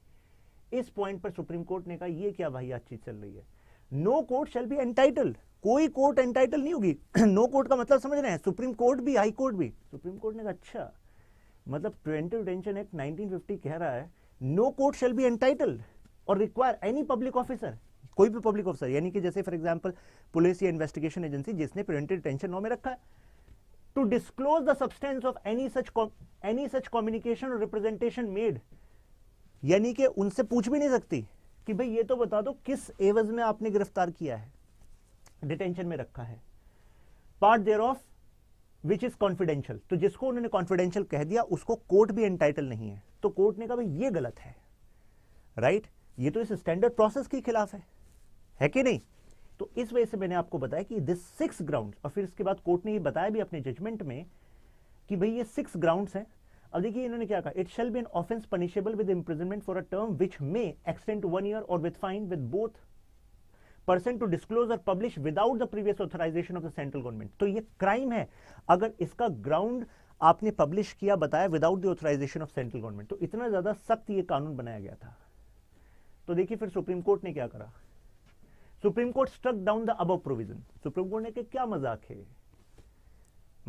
इस point पर Supreme Court ने कहा ये क्या भाई आज चीज चल रही है no court shall be entitled कोई कोर्ट एंटाइटल नहीं होगी नो कोर्ट का मतलब समझ रहे हैं सुप्रीम कोर्ट भी हाई कोर्ट भी सुप्रीम कोर्ट ने कहा अच्छा मतलब प्रिवेंटिव डिटेंशन एक्ट 1950 कह रहा है no court shall be entitled और रिक्वायर एनी पब्लिक ऑफिसर कोई भी पब्लिक ऑफिसर यानी कि जैसे फॉर एग्जाम्पल पुलिस या इन्वेस्टिगेशन एजेंसी जिसने प्रिवेंटिव डिटेंशन नॉ में रखा है to disclose the substance of any such any such communication और रिप्रेजेंटेशन मेड यानी कि उनसे पूछ भी नहीं सकती कि भाई ये तो बता दो किस एवज में आपने गिरफ्तार किया है डिटेंशन में रखा है part thereof which is confidential तो जिसको उन्होंने कॉन्फिडेंशियल कह दिया उसको कोर्ट भी एंटाइटल नहीं है तो कोर्ट ने कहा भाई ये गलत है राइट right? ये तो इस स्टैंडर्ड प्रोसेस के खिलाफ है है कि नहीं तो इस वजह से मैंने आपको बताया कि दिस सिक्स ग्राउंड और फिर इसके बाद कोर्ट ने ये बताया भी अपने जजमेंट में कि भाई ये सिक्स ग्राउंड्स हैं अब देखिए इन्होंने क्या कहा it shall be an offence punishable with imprisonment for a term which may extend to one year और with fine with both person to disclose और publish without the previous authorisation of the central government तो ये crime है अगर इसका ground आपने publish किया बताया without the authorisation of central government तो इतना ज्यादा सख्त ये कानून बनाया गया था तो देखिए फिर सुप्रीम कोर्ट ने क्या करा supreme court struck down the above provision supreme court ने क्या मजाक है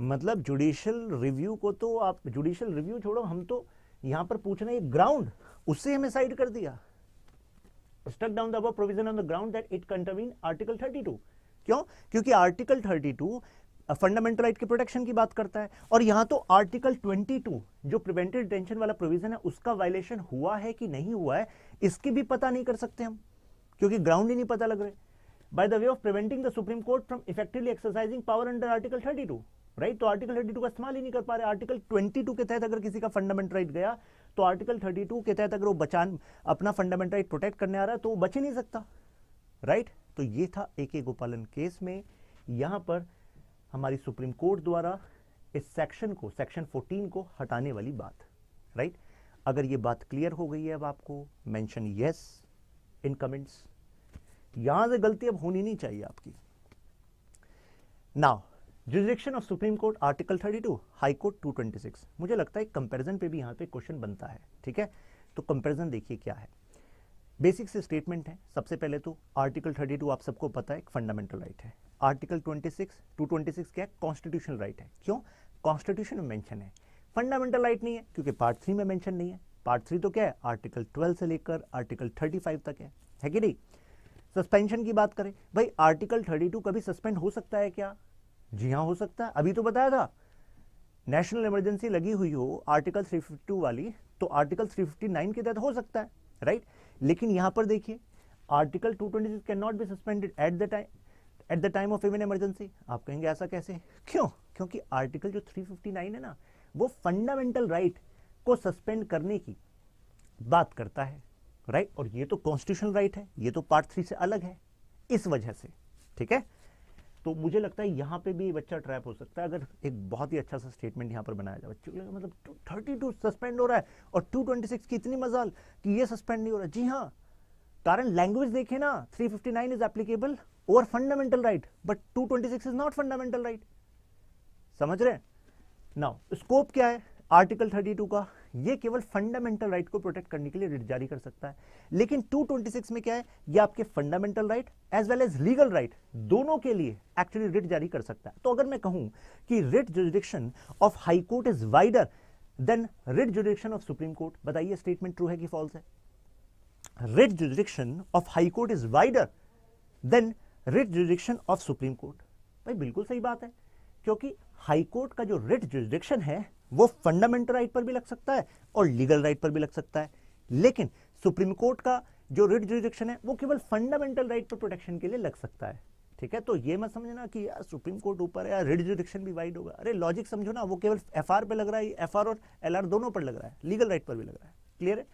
मतलब जुडिशल रिव्यू को तो आप जुडिशल रिव्यू छोड़ो हम तो यहां पर पूछ रहे ग्राउंड उससे हमें साइड कर दिया struck down provision on the ground that it that article contravene article 32 क्यों क्योंकि आर्टिकल 32 फंडामेंटल राइट के प्रोटेक्शन की बात करता है और यहां तो आर्टिकल 22 जो प्रिवेंटेड डिटेंशन वाला प्रोविजन है उसका वायलेशन हुआ है कि नहीं हुआ है इसकी भी पता नहीं कर सकते हम क्योंकि ग्राउंड ही नहीं पता लग रहे by the way of preventing the supreme court from effectively exercising power under article 32 right तो आर्टिकल टू का इस्तेमाल ही नहीं कर पा रहे आर्टिकल टू के तहत अगर किसी का फंडामेंट राइट गया तो आर्टिकल टू के तहत अगर वो बचान अपना फंडामेंट राइट प्रोटेक्ट करने आ रहा है तो वो बच ही नहीं सकता राइट तो ये था ए के गोपालन केस में यहाँ पर हमारी सुप्रीम कोर्ट द्वारा इस सेक्शन को सेक्शन 14 को हटाने वाली बात राइट अगर ये बात क्लियर हो गई है अब आपको मेंशन यस इन कमेंट्स यहां से गलती अब होनी नहीं चाहिए आपकी now jurisdiction of supreme court article 32 to high court too मुझे लगता है कंपेरिजन पे भी यहाँ पे क्वेश्चन बनता है ठीक है तो कंपेरिजन देखिए क्या है बेसिक से स्टेटमेंट है सबसे पहले तो आर्टिकल 32 आप सबको पता है एक फंडामेंटल राइट है आर्टिकल 26 226 क्या है कॉन्स्टिट्यूशनल राइट है क्यों कॉन्स्टिट्यूशन में मैंशन है फंडामेंटल राइट नहीं है क्योंकि पार्ट थ्री में मैंशन नहीं है पार्ट थ्री तो क्या है आर्टिकल ट्वेल्व से लेकर आर्टिकल थर्टी तक है है कि नहीं सस्पेंशन की बात करें भाई आर्टिकल थर्टी कभी सस्पेंड हो सकता है क्या जी हाँ हो सकता है अभी तो बताया था नेशनल इमरजेंसी लगी हुई हो आर्टिकल 352 वाली तो आर्टिकल 359 के तहत हो सकता है राइट लेकिन यहां पर देखिए article 226 can not be suspended at the time at the time of even emergency आप कहेंगे ऐसा कैसे क्यों क्योंकि आर्टिकल जो 359 है ना वो फंडामेंटल राइट right को सस्पेंड करने की बात करता है राइट right? और ये तो कॉन्स्टिट्यूशनल राइट right है ये तो पार्ट थ्री से अलग है इस वजह से ठीक है तो मुझे लगता है यहाँ पे भी बच्चा ट्रैप हो सकता है अगर एक बहुत ही अच्छा सा स्टेटमेंट यहाँ पर बनाया जाए बच्चों को मतलब थर्टी टू सस्पेंड हो रहा है और टू ट्वेंटी सिक्स की इतनी मजाल कि ये सस्पेंड नहीं हो रहा जी हाँ कारण लैंग्वेज देखे ना three fifty nine is applicable over fundamental right but two twenty six is not fundamental right समझ रहे हैं ना स्कोप क्या है आर्टिकल थर्टी टू का ये केवल फंडामेंटल राइट को प्रोटेक्ट करने के लिए रिट जारी कर सकता है लेकिन 226 में क्या है ये आपके fundamental right as well as legal right दोनों के लिए एक्चुअली रिट जारी कर सकता है तो अगर मैं कहूं कि writ jurisdiction of court is wider than writ jurisdiction of supreme court बताइए स्टेटमेंट ट्रू है कि फॉल्स है writ jurisdiction of court is wider than writ jurisdiction of supreme court भाई बिल्कुल सही बात है क्योंकि हाईकोर्ट का जो रिट जुडिक्शन है वो फंडामेंटल राइट पर भी लग सकता है और लीगल राइट पर भी लग सकता है लेकिन सुप्रीम कोर्ट का जो रिट जुरिडिक्शन है वो केवल फंडामेंटल राइट पर प्रोटेक्शन के लिए लग सकता है ठीक है तो ये मत समझना कि यार सुप्रीम कोर्ट ऊपर है यार रिट जुरिडिक्शन भी वाइड होगा अरे लॉजिक समझो ना वो केवल एफ पे लग रहा है एफ और एल दोनों पर लग रहा है लीगल राइट पर भी लग रहा है क्लियर है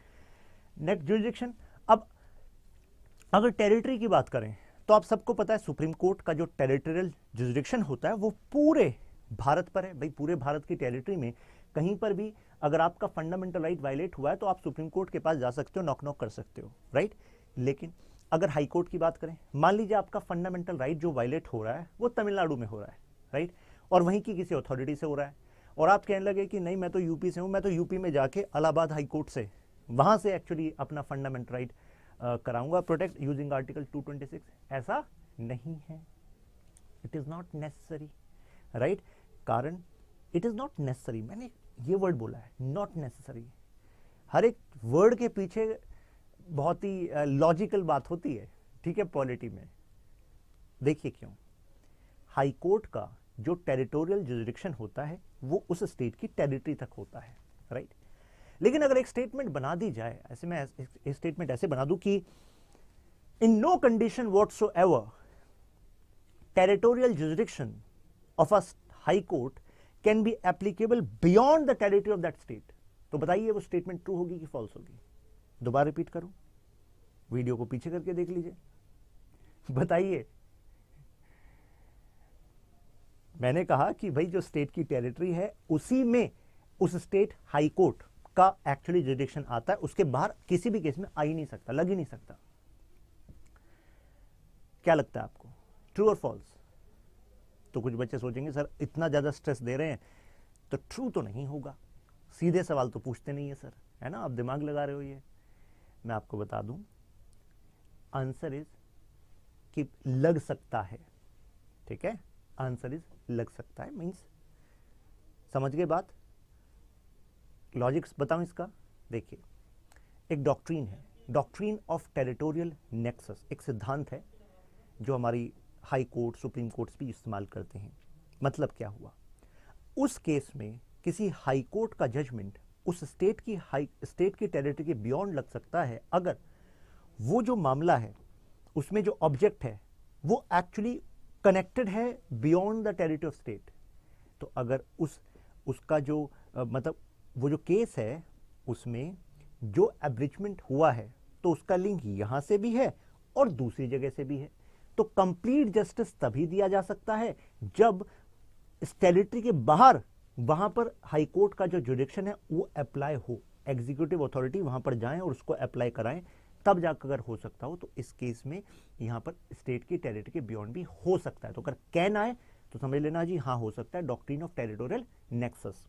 नेक्स्ट जुरिडिक्शन अब अगर टेरिटरी की बात करें तो आप सबको पता है सुप्रीम कोर्ट का जो टेरिटोरियल जुडिक्शन होता है वो पूरे भारत पर है भाई पूरे भारत की टेरिटरी में कहीं पर भी अगर आपका फंडामेंटल राइट वायलेट हुआ है तो आप सुप्रीम कोर्ट के पास जा सकते हो नॉक नॉक कर सकते हो राइट लेकिन अगर हाई कोर्ट की बात करें मान लीजिए आपका फंडामेंटल राइट जो वायलेट हो रहा है वो तमिलनाडु में हो रहा है राइट और वहीं की किसी अथॉरिटी से हो रहा है और आप कहने लगे कि नहीं मैं तो यूपी से हूँ मैं तो यूपी में जाके अलाहाबाद हाई कोर्ट से वहाँ से एक्चुअली अपना फंडामेंटल राइट कराऊंगा प्रोटेक्ट यूजिंग आर्टिकल 226 ऐसा नहीं है it is not necessary right कारण इट इज़ नॉट नेसेसरी मैंने ये वर्ड बोला है नॉट नेसेसरी हर एक वर्ड के पीछे बहुत ही लॉजिकल uh, बात होती है ठीक है पॉलिटी में देखिए क्यों हाई कोर्ट का जो टेरिटोरियल जुरिडिक्शन होता है वो उस स्टेट की टेरिटरी तक होता है राइट लेकिन अगर एक स्टेटमेंट बना दी जाए ऐसे मैं एक स्टेटमेंट ऐसे बना दूं कि in no condition whatsoever territorial jurisdiction of a high court can be applicable beyond the territory of that state तो बताइए वो स्टेटमेंट ट्रू होगी कि फॉल्स होगी दोबारा रिपीट करूं वीडियो को पीछे करके देख लीजिए बताइए मैंने कहा कि भाई जो स्टेट की टेरिटरी है उसी में उस स्टेट हाई कोर्ट का एक्चुअली जुडिक्शन आता है उसके बाहर किसी भी केस में आ ही नहीं सकता लग ही नहीं सकता क्या लगता है आपको ट्रू और फॉल्स तो कुछ बच्चे सोचेंगे सर इतना ज़्यादा स्ट्रेस दे रहे हैं तो ट्रू तो नहीं होगा सीधे सवाल तो पूछते नहीं है सर है ना आप दिमाग लगा रहे हो ये मैं आपको बता दूं आंसर इज कि लग सकता है ठीक है आंसर इज लग सकता है मींस समझ गए बात लॉजिक्स बताऊं इसका देखिए एक डॉक्ट्रीन है डॉक्ट्रीन ऑफ टेरिटोरियल नेक्सस एक सिद्धांत है जो हमारी हाई कोर्ट सुप्रीम कोर्ट्स भी इस्तेमाल करते हैं मतलब क्या हुआ उस केस में किसी हाई कोर्ट का जजमेंट उस स्टेट की हाई स्टेट की टेरिटरी के बियॉन्ड लग सकता है अगर वो जो मामला है उसमें जो ऑब्जेक्ट है वो एक्चुअली कनेक्टेड है beyond the territory of state तो अगर उस उसका जो आ, मतलब वो जो केस है उसमें जो एब्रिजमेंट हुआ है तो उसका लिंक यहाँ से भी है और दूसरी जगह से भी है तो कंप्लीट जस्टिस तभी दिया जा सकता है जब स्टेरिटरी के बाहर वहां पर हाईकोर्ट का जो जुडिक्शन है वो अप्लाई हो एग्जीक्यूटिव अथॉरिटी वहां पर जाएं और उसको अप्लाई कराएं तब जाकर अगर हो सकता हो तो इस केस में यहां पर स्टेट की टेरिटरी के बियॉन्ड भी हो सकता है तो अगर कैन आए तो समझ लेना जी हाँ हो सकता है doctrine of territorial nexus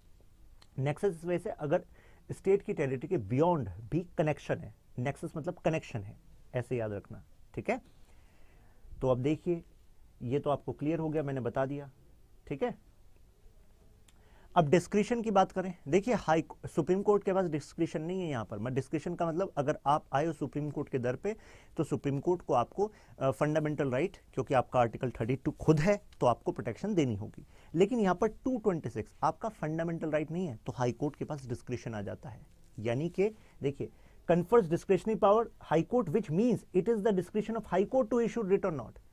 nexus इस वजह से अगर स्टेट की टेरिटरी के बियॉन्ड भी कनेक्शन है नेक्सस मतलब कनेक्शन है ऐसे याद रखना ठीक है तो अब देखिए ये तो आपको क्लियर हो गया मैंने बता दिया ठीक है अब डिस्क्रिशन की बात करें देखिए हाई सुप्रीम कोर्ट के पास डिस्क्रिशन नहीं है यहां पर मैं डिस्क्रिशन का मतलब अगर आप आए हो सुप्रीम कोर्ट के दर पे तो सुप्रीम कोर्ट को आपको फंडामेंटल राइट right, क्योंकि आपका आर्टिकल 32 खुद है तो आपको प्रोटेक्शन देनी होगी लेकिन यहां पर 226 आपका फंडामेंटल राइट right नहीं है तो हाईकोर्ट के पास डिस्क्रिशन आ जाता है यानी कि देखिए confers discretionary power high court which means it is the discretion of high court to issue writ or not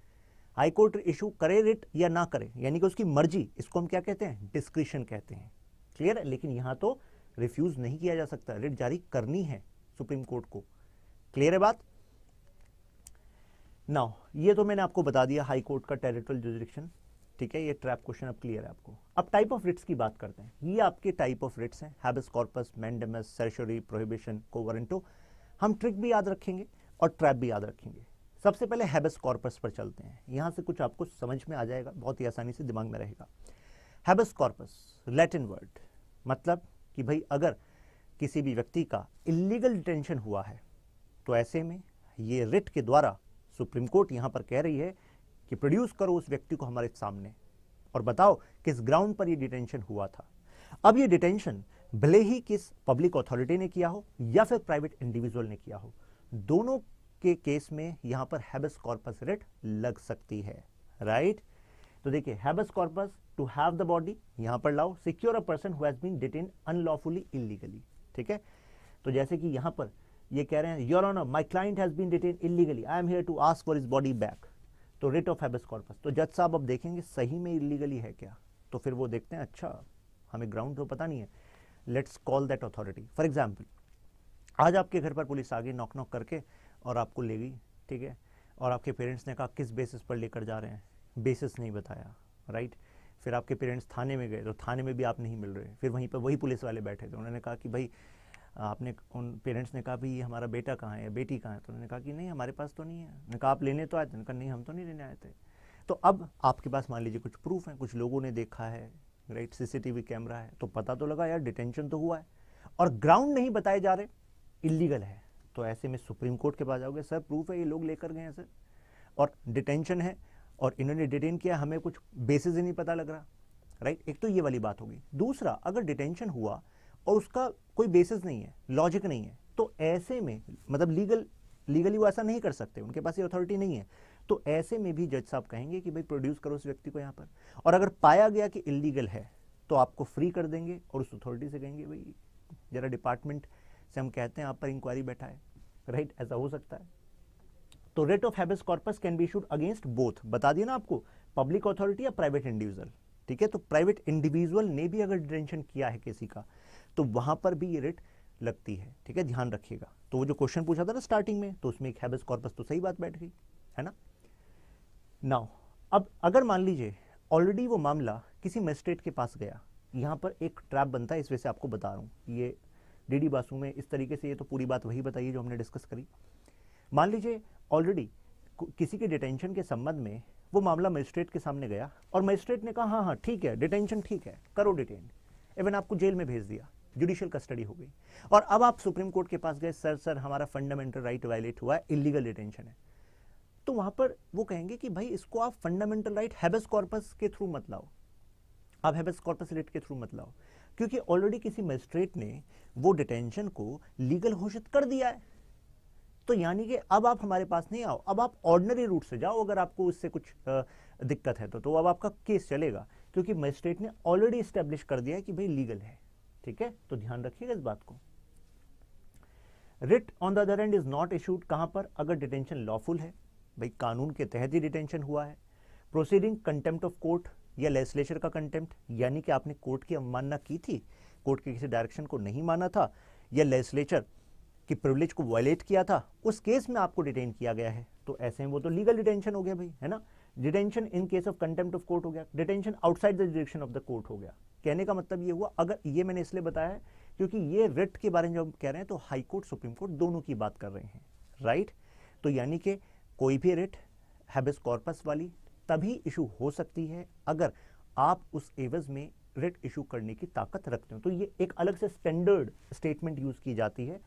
high court issue करे रिट या ना करे यानी कि उसकी मर्जी इसको हम क्या कहते हैं डिस्क्रिशन कहते हैं क्लियर है लेकिन यहाँ तो रिफ्यूज नहीं किया जा सकता रिट जारी करनी है सुप्रीम कोर्ट को क्लियर है बात नाउ ये तो मैंने आपको बता दिया हाई कोर्ट का टेरिटोरियल जुडिक्शन ठीक है ये ट्रैप क्वेश्चन अब क्लियर है आपको अब टाइप ऑफ रिट्स की बात करते हैं ये आपके टाइप ऑफ रिट्स हैं habeas corpus mandamus certiorari prohibition quo warranto हम ट्रिक भी याद रखेंगे और ट्रैप भी याद रखेंगे सबसे पहले हैबिस कॉर्पस पर चलते हैं यहाँ से कुछ आपको समझ में आ जाएगा बहुत ही आसानी से दिमाग में रहेगा हैबिस कॉर्पस लैटिन वर्ड मतलब कि भाई अगर किसी भी व्यक्ति का इलीगल डिटेंशन हुआ है तो ऐसे में ये रिट के द्वारा सुप्रीम कोर्ट यहाँ पर कह रही है कि प्रोड्यूस करो उस व्यक्ति को हमारे सामने और बताओ किस ग्राउंड पर ये डिटेंशन हुआ था अब ये डिटेंशन भले ही किस पब्लिक अथॉरिटी ने किया हो या फिर प्राइवेट इंडिविजुअल ने किया हो दोनों के केस में यहां पर हैबस कॉर्पस रेट लग सकती है राइट तो देखिए habeas corpus to have the body यहां पर लाओ secure a person who has been detain unlawfully illegally ठीक है तो जैसे कि यहां पर ये कह रहे हैं your honour my client has been detain illegally I am here to ask for his body back तो रिट ऑफ हैबिस कॉर्पस तो जज साहब अब देखेंगे सही में इलीगली है क्या तो फिर वो देखते हैं अच्छा हमें ग्राउंड तो पता नहीं है let's call that authority for example आज आपके घर पर पुलिस आ गई नॉक नॉक करके और आपको ले गई ठीक है और आपके पेरेंट्स ने कहा किस बेसिस पर लेकर जा रहे हैं बेसिस नहीं बताया राइट फिर आपके पेरेंट्स थाने में गए तो थाने में भी आप नहीं मिल रहे फिर वहीं पर वही पुलिस वाले बैठे थे उन्होंने कहा कि भाई आपने उन पेरेंट्स ने कहा भाई हमारा बेटा कहाँ है या बेटी कहाँ है तो उन्होंने कहा कि नहीं हमारे पास तो नहीं है उन्होंने कहा आप लेने तो आए थे कहा नहीं हम तो नहीं लेने आए थे तो अब आपके पास मान लीजिए कुछ प्रूफ हैं कुछ लोगों ने देखा है राइट सीसीटीवी कैमरा है तो पता तो लगा यार डिटेंशन तो हुआ है और ग्राउंड नहीं बताए जा रहे इलीगल है तो ऐसे में सुप्रीम कोर्ट के पास जाओगे सर प्रूफ है ये लोग लेकर गए हैं सर और डिटेंशन है और इन्होंने डिटेन किया हमें कुछ बेसिस ही नहीं पता लग रहा राइट एक तो ये वाली बात होगी दूसरा अगर डिटेंशन हुआ और उसका कोई बेसिस नहीं है लॉजिक नहीं है तो ऐसे में मतलब लीगल लीगली वो ऐसा नहीं कर सकते उनके पास ये अथॉरिटी नहीं है तो ऐसे में भी जज साहब कहेंगे कि भाई प्रोड्यूस करो उस व्यक्ति को यहाँ पर और अगर पाया गया कि इलीगल है तो आपको फ्री कर देंगे और उस अथॉरिटी से कहेंगे भाई ज़रा डिपार्टमेंट से हम कहते हैं आप पर इंक्वायरी बैठा है राइट right? ऐसा हो सकता है तो writ of habeas corpus can be issued against both बता दिया ना आपको पब्लिक अथॉरिटी या प्राइवेट इंडिविजुअल ठीक है तो प्राइवेट इंडिविजुअल ने भी अगर डिटेंशन किया है किसी का तो वहां पर भी ये रेट लगती है ठीक है ध्यान रखिएगा तो वो जो क्वेश्चन पूछा था ना स्टार्टिंग में तो उसमें एक हैबिस कॉर्पस तो सही बात बैठ गई है ना नाउ अब अगर मान लीजिए ऑलरेडी वो मामला किसी मजिस्ट्रेट के पास गया यहाँ पर एक ट्रैप बनता है इस वजह से आपको बता रहा हूँ ये डीडी बासु में इस तरीके से ये तो पूरी बात वही बताइए जो हमने डिस्कस करी मान लीजिए ऑलरेडी किसी के डिटेंशन के संबंध में वो मामला मजिस्ट्रेट के सामने गया और मजिस्ट्रेट ने कहा हाँ हाँ ठीक है डिटेंशन ठीक है करो डिटेन इवन आपको जेल में भेज दिया जुडिशियल कस्टडी हो गई और अब आप सुप्रीम कोर्ट के पास गए सर सर हमारा फंडामेंटल राइट वायलेट हुआ है इलीगल डिटेंशन है तो वहां पर वो कहेंगे कि भाई इसको आप फंडामेंटल राइट हैबस कॉर्पस के थ्रू मत लाओ आप हैबस कॉर्पस रेट के थ्रू मत लाओ क्योंकि ऑलरेडी किसी मजिस्ट्रेट ने वो डिटेंशन को लीगल घोषित कर दिया है तो यानी कि अब आप हमारे पास नहीं आओ अब आप ऑर्डनरी रूट से जाओ अगर आपको उससे कुछ दिक्कत है तो, तो अब आपका केस चलेगा क्योंकि मजिस्ट्रेट ने ऑलरेडी इस्टेब्लिश कर दिया है कि भाई लीगल है ठीक है तो ध्यान रखिएगा इस बात को writ on the other end is not issued कहां पर अगर डिटेंशन लॉफुल है भाई कानून के तहत ही डिटेंशन हुआ है प्रोसीडिंग कंटेम्प्ट ऑफ कोर्ट या लेजिस्लेचर का कंटेम्प्ट यानी कि आपने कोर्ट की अवमानना की थी कोर्ट के किसी डायरेक्शन को नहीं माना था या लेजिस्लेचर की प्रिविलेज को वायलेट किया था उस केस में आपको डिटेन किया गया है तो ऐसे में वो तो लीगल डिटेंशन हो गया भाई है ना detention in case of contempt of court हो गया detention outside the direction of the court हो गया कहने का मतलब ये हुआ अगर ये मैंने इसलिए बताया है क्योंकि ये रिट के बारे में जब हम कह रहे हैं तो हाई कोर्ट सुप्रीम कोर्ट दोनों की बात कर रहे हैं राइट तो यानी कि कोई भी रिट हैबिस कॉर्पस वाली तभी इशू हो सकती है अगर आप उस एवज में रिट इशू करने की ताकत रखते हो तो ये एक अलग से स्टैंडर्ड स्टेटमेंट यूज़ की जाती है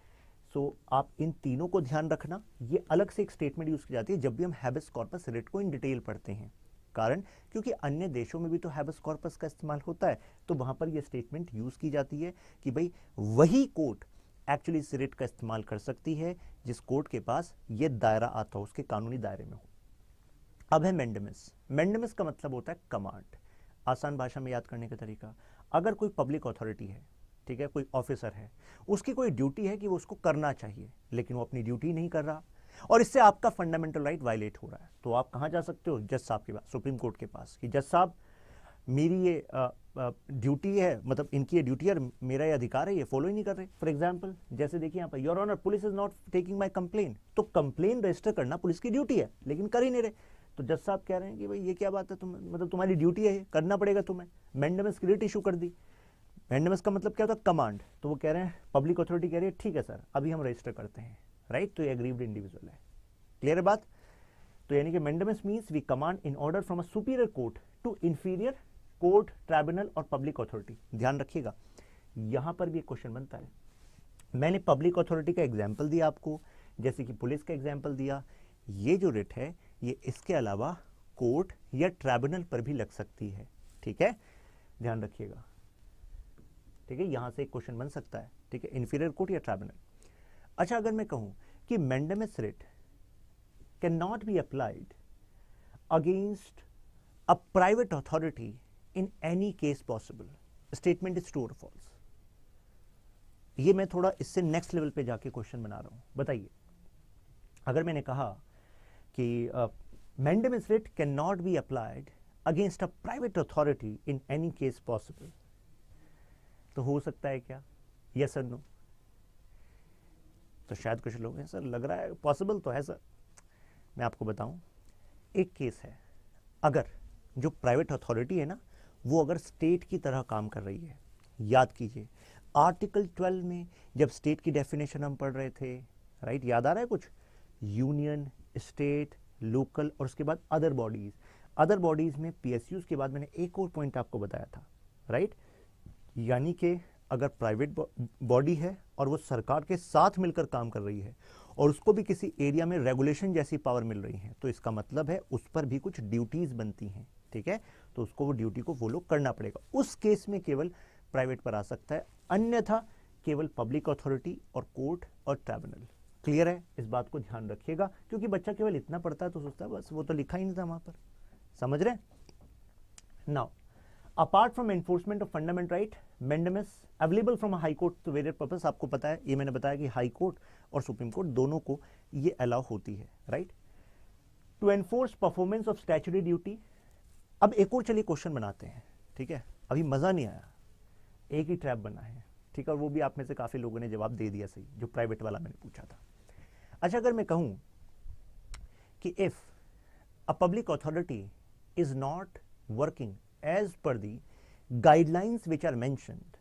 सो so, आप इन तीनों को ध्यान रखना ये अलग से एक स्टेटमेंट यूज़ की जाती है जब भी हम हैबिस कॉर्पस रिट को इन डिटेल पढ़ते हैं कारण क्योंकि अन्य देशों में भी तो हैबस कॉर्पस का इस्तेमाल होता है तो वहां पर यह स्टेटमेंट यूज़ की जाती है कि भाई वही कोर्ट एक्चुअली इस रिट का इस्तेमाल कर सकती है जिस कोर्ट के पास ये दायरा आता हो उसके कानूनी दायरे में हो अब है मेंडमिस मेंडमिस का मतलब होता है कमांड आसान भाषा में याद करने का तरीका अगर कोई पब्लिक अथॉरिटी है ठीक है कोई ऑफिसर है उसकी कोई ड्यूटी है कि वो उसको करना चाहिए लेकिन वो अपनी ड्यूटी नहीं कर रहा और इससे आपका फंडामेंटल राइट वायलेट हो रहा है तो आप कहाँ जा सकते हो जज साहब के पास सुप्रीम कोर्ट के पास कि जज साहब मेरी ये ड्यूटी है मतलब इनकी ये ड्यूटी है मेरा ये अधिकार है ये फॉलो ही नहीं कर रहे फॉर एग्जाम्पल जैसे देखिए यहाँ पर your honour police is not taking my complain तो कंप्लेन रजिस्टर करना पुलिस की ड्यूटी है लेकिन कर ही नहीं रहे तो जज साहब कह रहे हैं कि भाई ये क्या बात है तुम मतलब तुम्हारी ड्यूटी है करना पड़ेगा तुम्हें मैंडमस क्रिएट इशू कर दी मैंडमस का मतलब क्या होता है कमांड तो वो कह रहे हैं पब्लिक अथॉरिटी कह रही है ठीक है सर अभी हम रजिस्टर करते हैं राइट तो ये अग्रीव्ड इंडिविजुअल है क्लियर बात तो यानी कि mandamus means we command in order from a superior court to inferior court tribunal और पब्लिक अथॉरिटी ध्यान रखिएगा यहां पर भी एक क्वेश्चन बनता है मैंने पब्लिक अथॉरिटी का एग्जाम्पल दिया आपको जैसे कि पुलिस का एग्जाम्पल दिया ये जो रिट है ये इसके अलावा कोर्ट या ट्राइब्यूनल पर भी लग सकती है ठीक है ध्यान रखिएगा ठीक है यहां से एक क्वेश्चन बन सकता है ठीक है इन्फीरियर कोर्ट या ट्राइब्यूनल अच्छा अगर मैं कहूं कि mandamus writ can not be applied against a private authority in any case possible statement is true और फॉल्स ये मैं थोड़ा इससे नेक्स्ट लेवल पे जाके क्वेश्चन बना रहा हूं बताइए अगर मैंने कहा कि mandamus writ can not be applied against a private authority in any case possible तो हो सकता है क्या यस और नो तो शायद कुछ लोग हैं सर लग रहा है पॉसिबल तो है सर मैं आपको बताऊं एक केस है अगर जो प्राइवेट अथॉरिटी है ना वो अगर स्टेट की तरह काम कर रही है याद कीजिए आर्टिकल 12 में जब स्टेट की डेफिनेशन हम पढ़ रहे थे राइट याद आ रहा है कुछ यूनियन स्टेट लोकल और उसके बाद अदर बॉडीज़ अदर बॉडीज़ में पी के बाद मैंने एक और पॉइंट आपको बताया था राइट यानी कि अगर प्राइवेट बॉडी है और वो सरकार के साथ मिलकर काम कर रही है और उसको भी किसी एरिया में रेगुलेशन जैसी पावर मिल रही है तो इसका मतलब है उस पर भी कुछ ड्यूटीज़ बनती हैं ठीक है तो उसको वो ड्यूटी को वो लोग करना पड़ेगा उस केस में केवल प्राइवेट पर आ सकता है अन्यथा केवल पब्लिक अथॉरिटी और कोर्ट और ट्राइब्यूनल क्लियर है इस बात को ध्यान रखिएगा क्योंकि बच्चा केवल इतना पढ़ता है तो सोचता है बस वो तो लिखा ही नहीं था वहां पर समझ रहे now apart from enforcement of fundament right mandamus available from high court to various purpose आपको पता है ये मैंने बताया कि हाई कोर्ट और सुप्रीम कोर्ट दोनों को ये अलाउ होती है right to enforce performance of statutory duty अब एक और चलिए क्वेश्चन बनाते हैं ठीक है अभी मज़ा नहीं आया एक ही ट्रैप बना है ठीक है और वो भी आप में से काफ़ी लोगों ने जवाब दे दिया सही जो प्राइवेट वाला मैंने पूछा था अच्छा अगर मैं कहूँ कि if a public authority is not working as per the guidelines which are mentioned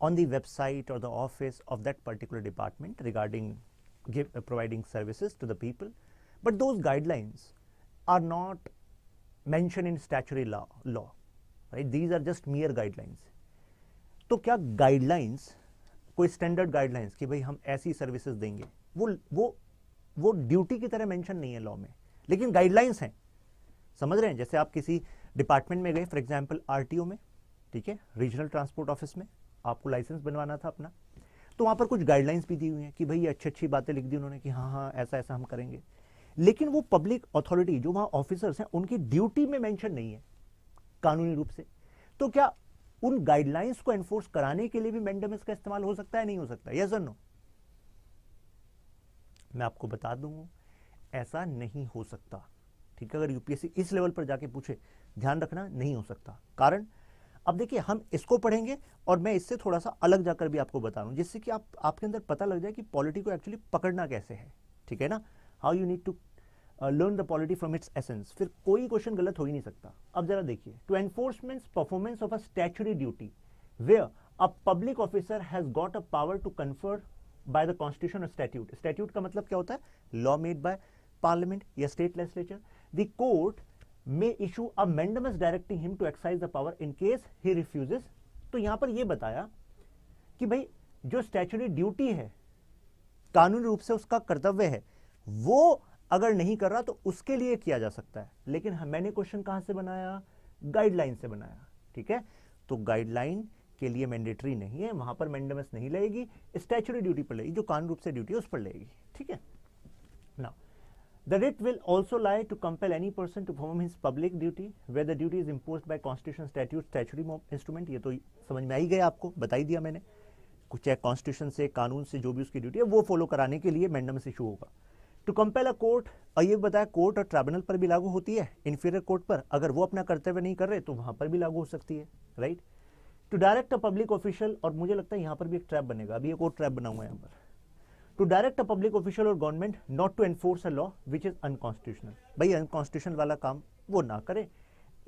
on the website or the office of that particular department regarding give, uh, providing services to the people. But those guidelines are not mentioned in statutory law, law right? These are just mere guidelines. तो क्या guidelines कोई standard guidelines कि भाई हम ऐसी services देंगे वो वो वो ड्यूटी की तरह मेंशन नहीं है लॉ में लेकिन गाइडलाइंस हैं समझ रहे हैं जैसे आप किसी डिपार्टमेंट में गए फॉर एग्जांपल आरटीओ में ठीक है रीजनल ट्रांसपोर्ट ऑफिस में आपको लाइसेंस बनवाना था अपना तो वहाँ पर कुछ गाइडलाइंस भी दी हुई हैं कि भाई अच्छी अच्छी बातें लिख दी उन्होंने कि हाँ हाँ ऐसा ऐसा हम करेंगे लेकिन वो पब्लिक अथॉरिटी जो वहाँ ऑफिसर्स हैं उनकी ड्यूटी में मैंशन नहीं है कानूनी रूप से तो क्या उन गाइडलाइंस को एनफोर्स कराने के लिए भी मैंडमस का इस्तेमाल हो सकता है नहीं हो सकता यस नो मैं आपको बता दूंगा ऐसा नहीं हो सकता ठीक है अगर यूपीएससी इस लेवल पर जाके पूछे ध्यान रखना नहीं हो सकता कारण अब देखिए हम इसको पढ़ेंगे और मैं इससे थोड़ा सा अलग जाकर भी आपको बता रहा हूं जिससे कि आप आपके अंदर पता लग जाए कि पॉलिटी को एक्चुअली पकड़ना कैसे है ठीक है ना how you need to learn the polity from its essence फिर कोई क्वेश्चन गलत हो ही नहीं सकता अब जरा देखिए to enforcement performance of a statutory duty where a public officer has got a power to confer by the constitution of statute statute का मतलब क्या होता है लॉ मेड बाय पार्लियामेंट या state legislature the court may issue amendment directing him to exercise the power in case he refuses तो यहां पर यह बताया कि भाई जो स्टैचुरी ड्यूटी है कानूनी रूप से उसका कर्तव्य है वो अगर नहीं कर रहा तो उसके लिए किया जा सकता है लेकिन हाँ, मैंने क्वेश्चन कहां से बनाया गाइडलाइन से बनाया ठीक है तो गाइडलाइन के लिए मैंडेटरी नहीं है वहां पर मैंडमस नहीं लगेगी स्टैचुरी ड्यूटी पर लगेगी जो कानून रूप से ड्यूटी है उस पर लगेगी ठीक है ना The writ will also lie to compel any person to perform his public duty where the duty is imposed by constitution statute statutory instrument ये तो समझ में आई गई आपको बताई दिया मैंने कुछ है कॉन्स्टिट्यूशन से कानून से जो भी उसकी ड्यूटी है वो फॉलो कराने के लिए मैंडमस इशू होगा टू कंपेल अ कोर्ट और ये बताया कोर्ट और ट्राइब्यूनल पर भी लागू होती है इन्फीरियर कोर्ट पर अगर वो अपना कर्तव्य नहीं कर रहे तो वहाँ पर भी लागू हो सकती है right to direct a public official और मुझे लगता है यहाँ पर भी एक ट्रैप बनेगा अभी एक और ट्रैप बना हुआ है यहाँ पर to direct a public official और government not to enforce a law which is unconstitutional भाई unconstitutional वाला काम वो ना करें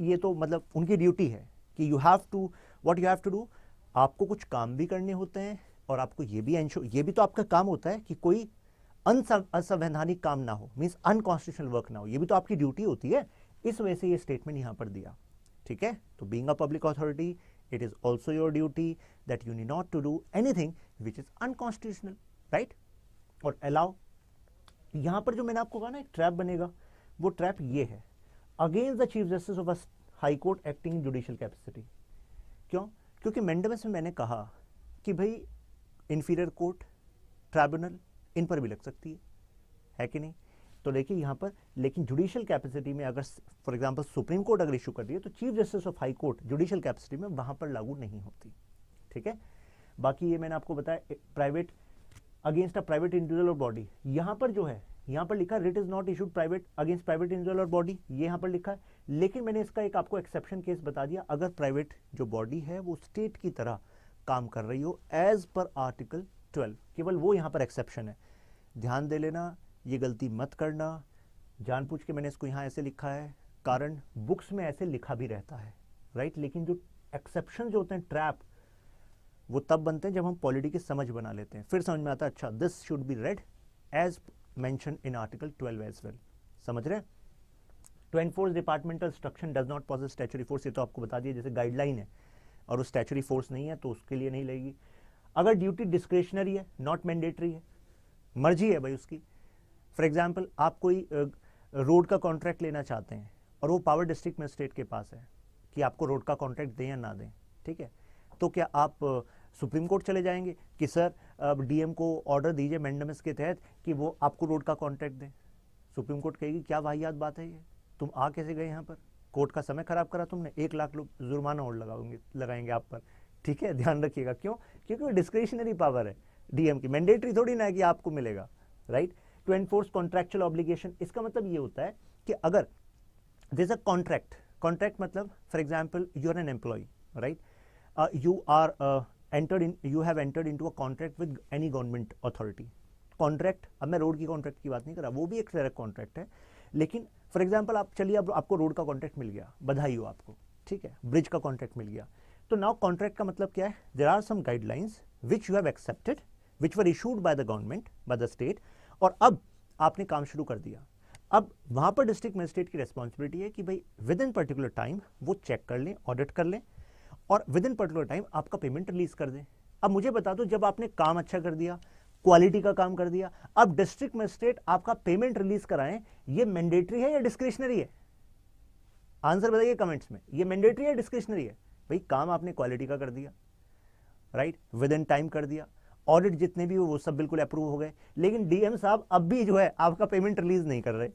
ये तो मतलब उनकी ड्यूटी है कि you have to what you have to do आपको कुछ काम भी करने होते हैं और आपको ये भी ensure ये भी तो आपका काम होता है कि कोई असंवैधानिक काम ना हो मीन्स अनकॉन्स्टिट्यूशनल वर्क ना हो ये भी तो आपकी ड्यूटी होती है इस वजह से ये स्टेटमेंट यहाँ पर दिया ठीक है तो being a public authority it is also your duty that you need not to do anything which is unconstitutional right और अलाउ यहाँ पर जो मैंने आपको कहा ना एक ट्रैप बनेगा वो ट्रैप ये है against the chief justice of high court acting judicial capacity क्यों क्योंकि मैंडमस में मैंने कहा कि भाई इंफीरियर कोर्ट ट्राइब्यूनल इन पर भी लग सकती है है कि नहीं तो देखिए यहाँ पर लेकिन जुडिशियल कैपेसिटी में अगर फॉर एग्जांपल सुप्रीम कोर्ट अगर इशू कर दिए तो chief justice of high court judicial capacity में वहां पर लागू नहीं होती ठीक है बाकी ये मैंने आपको बताया private against a private individual और बॉडी यहाँ पर जो है यहाँ पर लिखा writ is not issued private against private individual और बॉडी ये यहाँ पर लिखा है लेकिन मैंने इसका एक आपको एक्सेप्शन केस बता दिया अगर प्राइवेट जो बॉडी है वो स्टेट की तरह काम कर रही हो एज पर आर्टिकल 12 केवल वो यहाँ पर एक्सेप्शन है ध्यान दे लेना ये गलती मत करना जान पूछ के मैंने इसको यहाँ ऐसे लिखा है कारण बुक्स में ऐसे लिखा भी रहता है राइट लेकिन जो एक्सेप्शन जो होते हैं ट्रैप वो तब बनते हैं जब हम पॉलिटी की समझ बना लेते हैं फिर समझ में आता है अच्छा this should be read as mention in article twelve as well समझ रहे हैं to enforce departmental instruction does not posit statutory force ये तो आपको बता दिए जैसे गाइडलाइन है और वो स्टैचुरी फोर्स नहीं है तो उसके लिए नहीं लगेगी अगर ड्यूटी डिस्क्रिशनरी है नॉट मैंडेटरी है मर्जी है भाई उसकी फॉर एग्जाम्पल आप कोई रोड का कॉन्ट्रैक्ट लेना चाहते हैं और वो पावर डिस्ट्रिक्ट मजिस्ट्रेट के पास है कि आपको रोड का कॉन्ट्रैक्ट दें या ना दें ठीक है तो क्या आप सुप्रीम कोर्ट चले जाएंगे कि सर अब डीएम को ऑर्डर दीजिए मैंडमस के तहत कि वो आपको रोड का कॉन्ट्रैक्ट दें सुप्रीम कोर्ट कहेगी क्या वाहियात बात है ये तुम आ कैसे गए यहाँ पर कोर्ट का समय खराब करा तुमने एक लाख लोग जुर्माना और लगाओगे लगाएंगे आप पर ठीक है ध्यान रखिएगा क्यों क्योंकि वो डिस्क्रिशनरी पावर है डीएम की मैंडेटरी थोड़ी ना है कि आपको मिलेगा right to enforce contractual obligation इसका मतलब ये होता है कि अगर दिस अ कॉन्ट्रैक्ट कॉन्ट्रैक्ट मतलब for example you are an employ right you are enter in you have entered into a contract with any government authority contract अब मैं रोड की कॉन्ट्रैक्ट की बात नहीं कर रहा वो भी एक तरह कॉन्ट्रैक्ट है लेकिन फॉर एग्जाम्पल आप चलिए अब आपको रोड का कॉन्ट्रैक्ट मिल गया बधाई हो आपको ठीक है ब्रिज का कॉन्ट्रैक्ट मिल गया तो नाउ कॉन्ट्रैक्ट का मतलब क्या है there are some guidelines which you have accepted which were issued by the government by the state और अब आपने काम शुरू कर दिया अब वहाँ पर डिस्ट्रिक्ट मजिस्ट्रेट की रेस्पॉन्सिबिलिटी है कि भाई विद इन पर्टिकुलर टाइम वो चेक कर लें ऑडिट कर लें और विद इन पर्टिकुलर टाइम आपका पेमेंट रिलीज कर दें अब मुझे बता दो जब आपने काम अच्छा कर दिया क्वालिटी का काम कर दिया अब डिस्ट्रिक्ट मजिस्ट्रेट आपका पेमेंट रिलीज कराएं ये मैंडेटरी है या डिस्क्रिशनरी है आंसर बताइए कमेंट्स में ये मैंडेटरी है डिस्क्रिशनरी है भाई काम आपने क्वालिटी का कर दिया राइट विद इन टाइम कर दिया ऑडिट जितने भी हो वो सब बिल्कुल अप्रूव हो गए लेकिन डीएम साहब अब भी जो है आपका पेमेंट रिलीज नहीं कर रहे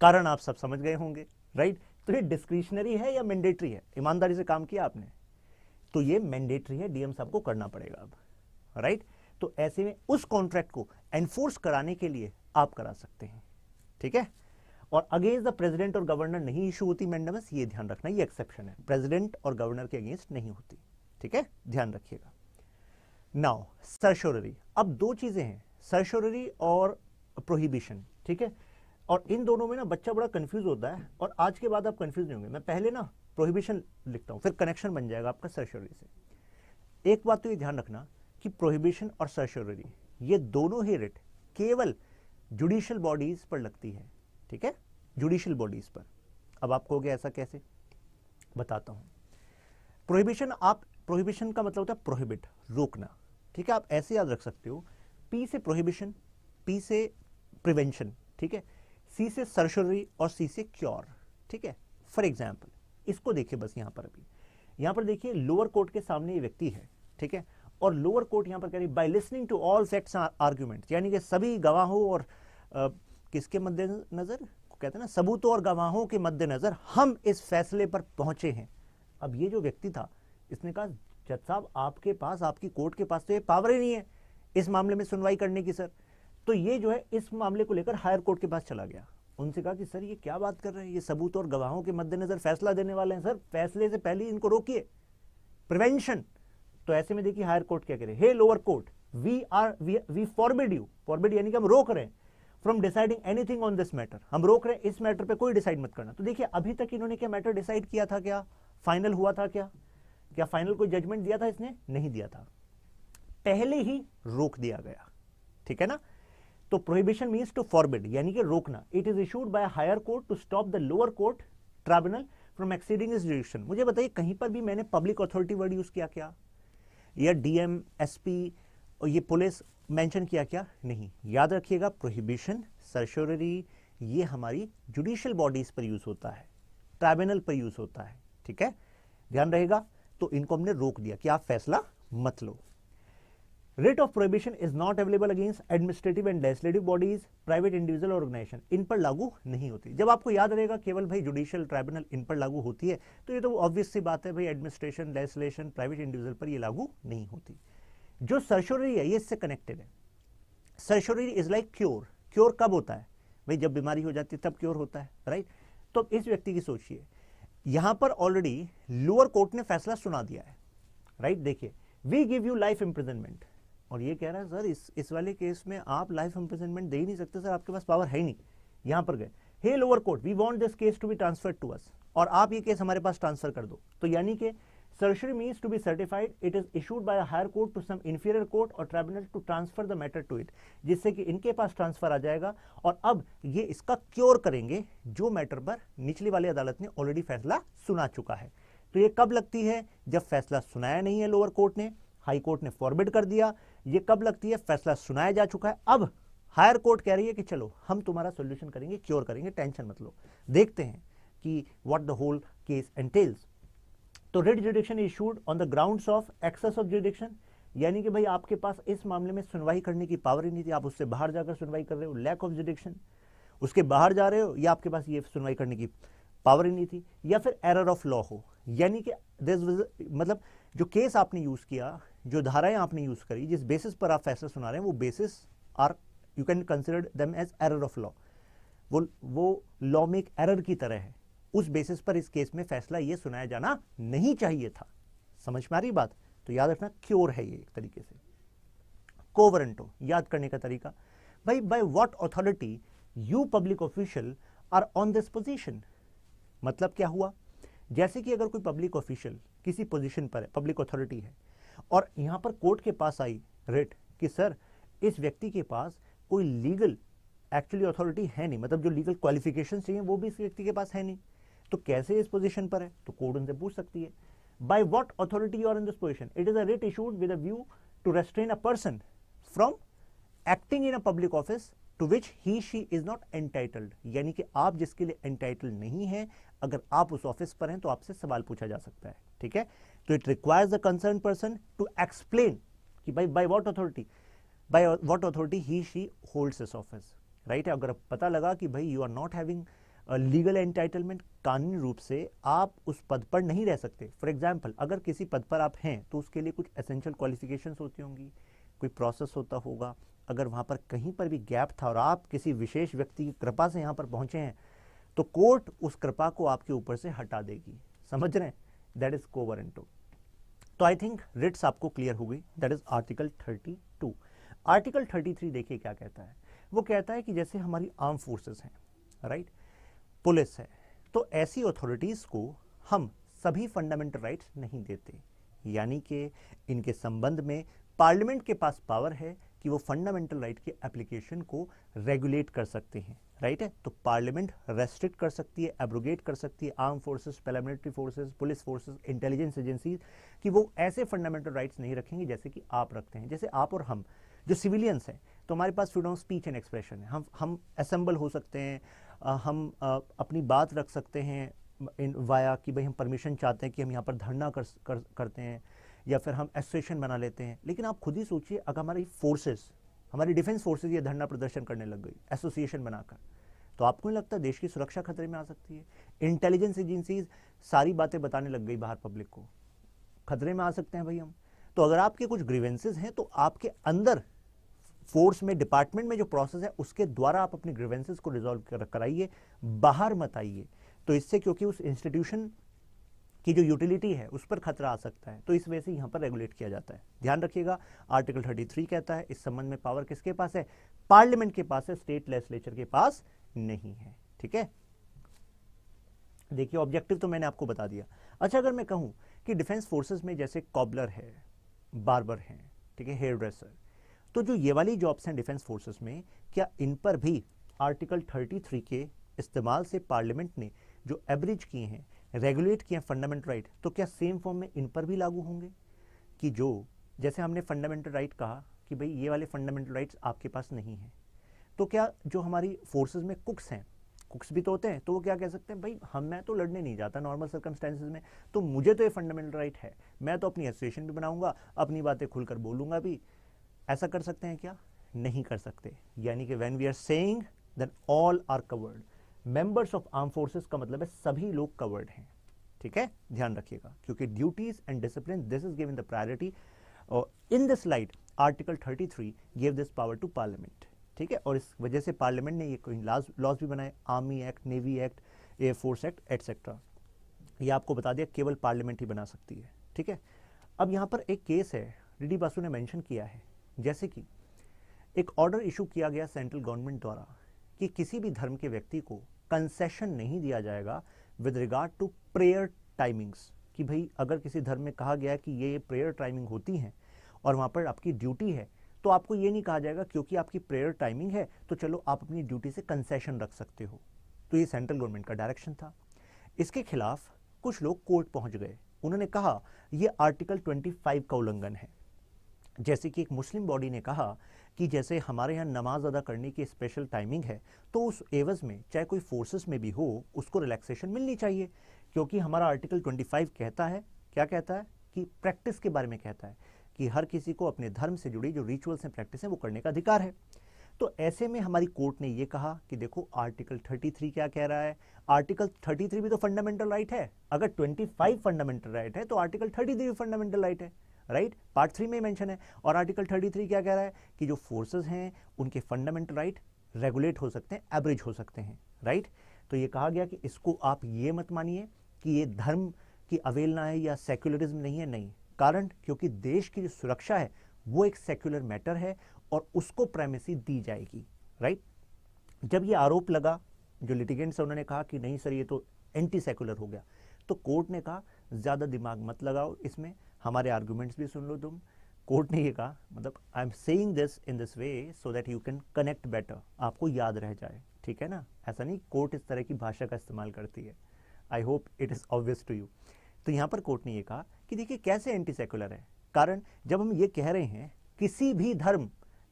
कारण आप सब समझ गए होंगे राइट तो ये डिस्क्रिशनरी है या मैंडेटरी है ईमानदारी से काम किया आपने तो ये मैंडेटरी है डीएम साहब को करना पड़ेगा अब राइट तो ऐसे में उस कॉन्ट्रैक्ट को एनफोर्स कराने के लिए आप करा सकते हैं ठीक है और अगेंस्ट द प्रेसिडेंट और गवर्नर नहीं इशू होती मैंडमस ये ध्यान रखना ये एक्सेप्शन है प्रेसिडेंट और गवर्नर के अगेंस्ट नहीं होती ठीक है ध्यान रखिएगा नाउ सर्शोररी अब दो चीजें हैं सर्शोररी और प्रोहिबिशन ठीक है और इन दोनों में ना बच्चा बड़ा कन्फ्यूज होता है और आज के बाद आप कन्फ्यूज नहीं होंगे मैं पहले ना प्रोहिबिशन लिखता हूँ फिर कनेक्शन बन जाएगा आपका सर्शोरी से एक बात तो ये ध्यान रखना कि प्रोहिबिशन और सर्शोरी ये दोनों ही रेट केवल जुडिशल बॉडीज पर लगती है ठीक है जुडिशल बॉडीज पर अब आप कहोगे ऐसा कैसे बताता हूँ प्रोहिबिशन आप प्रोहिबिशन का मतलब होता है प्रोहिबिट रोकना ठीक है आप ऐसे याद रख सकते हो पी से प्रोहिबिशन पी से प्रिवेंशन ठीक है सी से सर्शरी और सी से क्योर ठीक है फॉर एग्जाम्पल इसको देखिए बस यहाँ पर अभी यहाँ पर देखिए लोअर कोर्ट के सामने ये व्यक्ति है ठीक है और लोअर कोर्ट यहाँ पर कह रही by listening to all facts arguments यानी कि सभी गवाहों और आ, किसके मद्देनज़र कहते हैं ना सबूतों और गवाहों के मद्देनज़र हम इस फैसले पर पहुंचे हैं अब ये जो व्यक्ति था इसने कहा जज साहब आपके पास आपकी कोर्ट के पास तो ये पावर ही नहीं है इस मामले में सुनवाई करने की सर तो ये जो है इस मामले को लेकर हायर कोर्ट के पास चला गया उनसे कहा कि सर ये क्या बात कर रहे हैं ये सबूत और गवाहों के मद्देनजर फैसला देने वाले हैं सर फैसले से पहले इनको रोकिए प्रिवेंशन तो ऐसे में देखिए हायर कोर्ट क्या हैं hey lower court we are we forbid you forbid यानी कि हम रोक रहे हैं from deciding anything on this matter हम रोक रहे हैं इस मैटर पर कोई डिसाइड मत करना तो देखिए अभी तक इन्होंने क्या मैटर डिसाइड किया था क्या फाइनल हुआ था क्या क्या फाइनल कोई जजमेंट दिया था इसने नहीं दिया था पहले ही रोक दिया गया ठीक है ना तो प्रोहिबिशन मीन्स टू फॉरबिड यानी कि रोकना it is issued by higher court to stop the lower court tribunal from exceeding its jurisdiction मुझे बताइए कहीं पर भी मैंने पब्लिक अथॉरिटी वर्ड यूज़ किया क्या या डीएम एसपी और ये पुलिस मेंशन किया क्या नहीं याद रखिएगा प्रोहिबिशन सर्शोररी ये हमारी जुडिशियल बॉडीज पर यूज़ होता है ट्राइब्यूनल पर यूज़ होता है ठीक है ध्यान रहेगा तो इनको हमने रोक दिया कि आप फैसला मत लो writ of prohibition is not available against administrative and legislative bodies private individual organization इन पर लागू नहीं होती जब आपको याद रहेगा केवल भाई जुडिशियल ट्राइब्यूनल इन पर लागू होती है तो ये तो ऑब्वियस सी बात है भाई एडमिनिस्ट्रेशन लेजिस्लेशन प्राइवेट इंडिविजुअल पर ये लागू नहीं होती जो सर्शोरी है ये इससे कनेक्टेड है certiorari is like cure cure कब होता है भाई जब बीमारी हो जाती है तब क्योर होता है राइट तो इस व्यक्ति की सोचिए यहां पर ऑलरेडी लोअर कोर्ट ने फैसला सुना दिया है राइट देखिए we give you life imprisonment और ये कह रहा है सर इस इस वाले केस में आप लाइफ इम्प्रिजनमेंट दे ही नहीं सकते सर आपके पास पावर है ही नहीं यहाँ पर गए hey lower court we want this case to be transfer to us और आप ये केस हमारे पास ट्रांसफर कर दो तो यानी कि certiorari means to be certified it is issued by higher court to some inferior court और tribunal to transfer the matter to it जिससे कि इनके पास ट्रांसफर आ जाएगा और अब ये इसका क्योर करेंगे जो मैटर पर निचली वाली अदालत ने ऑलरेडी फैसला सुना चुका है तो ये कब लगती है जब फैसला सुनाया नहीं है लोअर कोर्ट ने हाई कोर्ट ने फॉरबिड कर दिया ये कब लगती है फैसला सुनाया जा चुका है अब हायर कोर्ट कह रही है कि चलो हम तुम्हारा सोल्यूशन करेंगे क्योर करेंगे टेंशन मतलब देखते हैं कि what the whole case entails तो writ jurisdiction issued on the ground of excess of jurisdiction यानी कि भाई आपके पास इस मामले में सुनवाई करने की पावर ही नहीं थी आप उससे बाहर जाकर सुनवाई कर रहे हो लैक ऑफ जुडिक्शन उसके बाहर जा रहे हो या आपके पास ये सुनवाई करने की पावर ही नहीं थी या फिर एरर ऑफ लॉ हो यानी कि दिस मतलब जो केस आपने यूज़ किया जो धाराएं आपने यूज़ करी जिस बेसिस पर आप फैसला सुना रहे हैं वो basis are you can consider them as error of law वो वो लॉ में एक एरर की तरह है उस बेसिस पर इस केस में फैसला ये सुनाया जाना नहीं चाहिए था समझ में आ रही बात तो याद रखना क्योर है ये एक तरीके से कोवरेंटो याद करने का तरीका भाई by what authority you public official are on this position मतलब क्या हुआ जैसे कि अगर कोई पब्लिक ऑफिशियल किसी पोजीशन पर है पब्लिक अथॉरिटी है और यहाँ पर कोर्ट के पास आई रेट कि सर इस व्यक्ति के पास कोई लीगल एक्चुअली अथॉरिटी है नहीं मतलब जो लीगल क्वालिफिकेशन चाहिए वो भी इस व्यक्ति के पास है नहीं तो कैसे इस पोजिशन पर है तो कोर्ट उनसे पूछ सकती है by what authority you in this position it is a writ issued with a view to restrain a person from acting in a public office to which he she is not entitled यानी कि आप जिसके लिए entitled नहीं हैं अगर आप उस ऑफिस पर हैं तो आपसे सवाल पूछा जा सकता है ठीक है तो it requires the concern person to explain कि भाई by what authority by what authority he she holds this office right है अगर पता लगा कि भाई you are not having legal entitlement कानूनी रूप से आप उस पद पर नहीं रह सकते फॉर एग्जाम्पल अगर किसी पद पर आप हैं तो उसके लिए कुछ एसेंशियल क्वालिफिकेशन होती होंगी कोई प्रोसेस होता होगा अगर वहां पर कहीं पर भी गैप था और आप किसी विशेष व्यक्ति की कृपा से यहां पर पहुंचे हैं तो कोर्ट उस कृपा को आपके ऊपर से हटा देगी समझ रहे हैं दैट इज कोवरेंटो तो आई थिंक रिट्स आपको क्लियर हो गई दैट इज आर्टिकल 32 आर्टिकल 33 देखिए क्या कहता है वो कहता है कि जैसे हमारी आर्म फोर्सेस हैं राइट पुलिस है तो ऐसी अथॉरिटीज़ को हम सभी फंडामेंटल राइट्स नहीं देते यानी कि इनके संबंध में पार्लियामेंट के पास पावर है कि वो फंडामेंटल राइट के एप्लीकेशन को रेगुलेट कर सकते हैं राइट है तो पार्लियामेंट रेस्ट्रिक्ट कर सकती है एब्रोगेट कर सकती है arm forces paramilitary forces police forces intelligence agencies कि वो ऐसे फंडामेंटल राइट्स नहीं रखेंगे जैसे कि आप रखते हैं जैसे आप और हम जो सिविलियंस हैं तो हमारे पास freedom of speech and expression है हम हम असेंबल हो सकते हैं आ, हम आ, अपनी बात रख सकते हैं इन वाया कि भाई हम परमिशन चाहते हैं कि हम यहाँ पर धरना कर, कर करते हैं या फिर हम एसोसिएशन बना लेते हैं लेकिन आप खुद ही सोचिए अगर हमारी फोर्सेस हमारी डिफेंस फोर्सेज ये धरना प्रदर्शन करने लग गई एसोसिएशन बनाकर तो आपको नहीं लगता देश की सुरक्षा खतरे में आ सकती है इंटेलिजेंस एजेंसीज सारी बातें बताने लग गई बाहर पब्लिक को खतरे में आ सकते हैं भाई हम तो अगर आपके कुछ ग्रीवेंसेज हैं तो आपके अंदर फोर्स में डिपार्टमेंट में जो प्रोसेस है उसके द्वारा आप अपने ग्रीवेंसेज को रिजॉल्व कराइए बाहर मत आइए तो इससे क्योंकि उस इंस्टीट्यूशन की जो यूटिलिटी है उस पर खतरा आ सकता है तो इस वजह से यहाँ पर रेगुलेट किया जाता है ध्यान रखिएगा आर्टिकल 33 कहता है इस संबंध में पावर किसके पास है पार्लियामेंट के पास है स्टेट लेजिस्लेचर के पास नहीं है ठीक है देखिए ऑब्जेक्टिव तो मैंने आपको बता दिया अच्छा अगर मैं कहूं कि डिफेंस फोर्सेज में जैसे कॉबलर है बार्बर है ठीक है हेयर ड्रेसर तो जो ये वाली जॉब्स हैं डिफेंस फोर्सेस में क्या इन पर भी आर्टिकल 33 के इस्तेमाल से पार्लियामेंट ने जो एवरेज किए हैं रेगुलेट किए फंडामेंटल राइट तो क्या सेम फॉर्म में इन पर भी लागू होंगे कि जो जैसे हमने फंडामेंटल राइट कहा कि भाई ये वाले फंडामेंटल राइट्स आपके पास नहीं है तो क्या जो हमारी फोर्सेज में कुक्स हैं कुक्स भी तो होते हैं तो वो क्या कह सकते हैं भाई हम मैं तो लड़ने नहीं जाता नॉर्मल सर्कमस्टेंसेज में तो मुझे तो ये फंडामेंटल राइट है मैं तो अपनी एसोसिएशन भी बनाऊंगा अपनी बातें खुलकर बोलूंगा भी ऐसा कर सकते हैं क्या नहीं कर सकते यानी कि when we are saying then all are covered members of arm forces का मतलब है सभी लोग कवर्ड हैं ठीक है ध्यान रखिएगा क्योंकि duties and discipline this is given the priority in this light article 33 give this power to Parliament ठीक है और इस वजह से पार्लियामेंट ने ये कोई लॉज भी बनाए army act navy act air force act etcetera ये आपको बता दिया केवल पार्लियामेंट ही बना सकती है ठीक है अब यहाँ पर एक केस है डी बासु ने मैंशन किया है जैसे कि एक ऑर्डर इशू किया गया सेंट्रल गवर्नमेंट द्वारा कि किसी भी धर्म के व्यक्ति को कंसेशन नहीं दिया जाएगा with regard to prayer timings कि भाई अगर किसी धर्म में कहा गया है कि ये प्रेयर टाइमिंग होती हैं और वहाँ पर आपकी ड्यूटी है तो आपको ये नहीं कहा जाएगा क्योंकि आपकी प्रेयर टाइमिंग है तो चलो आप अपनी ड्यूटी से कंसेशन रख सकते हो तो ये सेंट्रल गवर्नमेंट का डायरेक्शन था इसके खिलाफ कुछ लोग कोर्ट पहुंच गए उन्होंने कहा यह आर्टिकल 25 का उल्लंघन है जैसे कि एक मुस्लिम बॉडी ने कहा कि जैसे हमारे यहाँ नमाज अदा करने की स्पेशल टाइमिंग है तो उस एवज़ में चाहे कोई फोर्सेस में भी हो उसको रिलैक्सेशन मिलनी चाहिए क्योंकि हमारा आर्टिकल 25 कहता है क्या कहता है कि प्रैक्टिस के बारे में कहता है कि हर किसी को अपने धर्म से जुड़ी जो रिचुअल्स हैं प्रैक्टिस हैं वो करने का अधिकार है तो ऐसे में हमारी कोर्ट ने ये कहा कि देखो आर्टिकल 33 क्या कह रहा है आर्टिकल 33 भी तो फंडामेंटल राइट है अगर 25 फंडामेंटल राइट है तो आर्टिकल 33 भी फंडामेंटल राइट है राइट पार्ट थ्री में मेंशन है और आर्टिकल थर्टी थ्री क्या कह रहा है कि जो फोर्सेज हैं उनके फंडामेंटल राइट रेगुलेट हो सकते हैं एवरेज हो सकते हैं राइट तो ये कहा गया कि इसको आप ये मत मानिए कि ये धर्म की अवेलना है या सेक्युलरिज्म नहीं है नहीं कारण क्योंकि देश की जो सुरक्षा है वो एक सेक्युलर मैटर है और उसको प्राइमेसी दी जाएगी राइट जब ये आरोप लगा जो लिटिगेंट्स उन्होंने कहा कि नहीं सर ये तो एंटी सेक्युलर हो गया तो कोर्ट ने कहा ज़्यादा दिमाग मत लगाओ इसमें हमारे आर्ग्यूमेंट्स भी सुन लो तुम कोर्ट ने ये कहा मतलब I am saying this in this way so that you can connect better आपको याद रह जाए ठीक है ना ऐसा नहीं कोर्ट इस तरह की भाषा का इस्तेमाल करती है I hope it is obvious to you तो यहाँ पर कोर्ट ने ये कहा कि देखिए कैसे एंटी सेकुलर है कारण जब हम ये कह रहे हैं किसी भी धर्म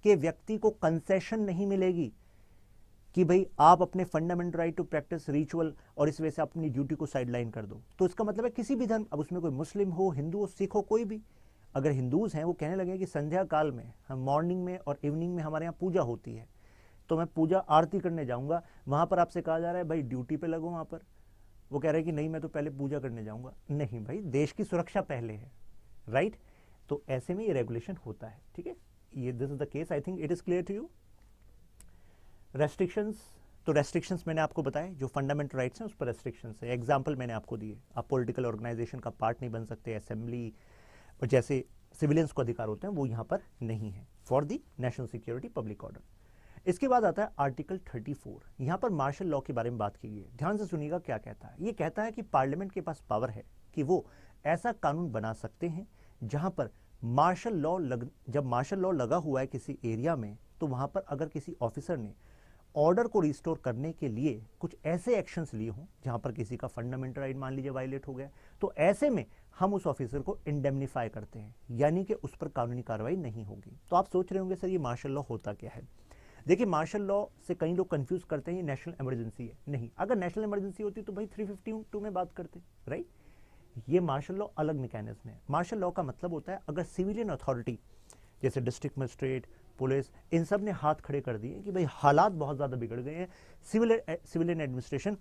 के व्यक्ति को कंसेशन नहीं मिलेगी कि भाई आप अपने fundamental right to practice ritual और इस वजह से अपनी ड्यूटी को साइडलाइन कर दो तो इसका मतलब है किसी भी धर्म अब उसमें कोई मुस्लिम हो हिंदू हो सिख हो कोई भी अगर हिंदूज़ हैं वो कहने लगे कि संध्या काल में हम मॉर्निंग में और इवनिंग में हमारे यहाँ पूजा होती है तो मैं पूजा आरती करने जाऊँगा वहाँ पर आपसे कहा जा रहा है भाई ड्यूटी पर लगो वहाँ पर वो कह रहे हैं कि नहीं मैं तो पहले पूजा करने जाऊँगा नहीं भाई देश की सुरक्षा पहले है राइट तो ऐसे में ये रेगुलेशन होता है ठीक है ये this is the case I think it is clear to you restrictions तो रेस्ट्रिक्शंस मैंने आपको बताए जो फंडामेंटल राइट्स हैं उस पर रेस्ट्रिक्शंस है एग्जाम्पल मैंने आपको दिए आप पॉलिटिकल ऑर्गेनाइजेशन का पार्ट नहीं बन सकते असेंबली और जैसे सिविलियंस को अधिकार होते हैं वो यहाँ पर नहीं है for the national security public order इसके बाद आता है आर्टिकल 34 फोर यहाँ पर मार्शल लॉ के बारे में बात की गई है ध्यान से सुनिएगा क्या कहता है ये कहता है कि पार्लियामेंट के पास पावर है कि वो ऐसा कानून बना सकते हैं जहाँ पर मार्शल लॉ लग जब मार्शल लॉ लगा हुआ है किसी एरिया में तो वहाँ पर अगर किसी ऑफिसर ने ऑर्डर को रिस्टोर करने के लिए कुछ ऐसे एक्शंस लिए हों जहां पर किसी का फंडामेंटल राइट मान लीजिए वायलेट हो गया तो ऐसे में हम उस ऑफिसर को इंडेमनीफाई करते हैं यानी कि उस पर कानूनी कार्रवाई नहीं होगी तो आप सोच रहे होंगे सर ये मार्शल लॉ होता क्या है देखिए मार्शल लॉ से कई लोग कंफ्यूज करते हैं ये नेशनल इमरजेंसी है नहीं अगर नेशनल इमरजेंसी होती तो भाई थ्री फिफ्टी टू में बात करते राइट ये मार्शल लॉ अलग मैकेनिज्म है मार्शल लॉ का मतलब होता है अगर सिविलियन अथॉरिटी जैसे डिस्ट्रिक्ट मजिस्ट्रेट पुलिस इन सब ने हाथ खड़े कर दिए कि भाई हालात बहुत ज़्यादा बिगड़ गए हैं सिविल सिविलियन एडमिनिस्ट्रेशन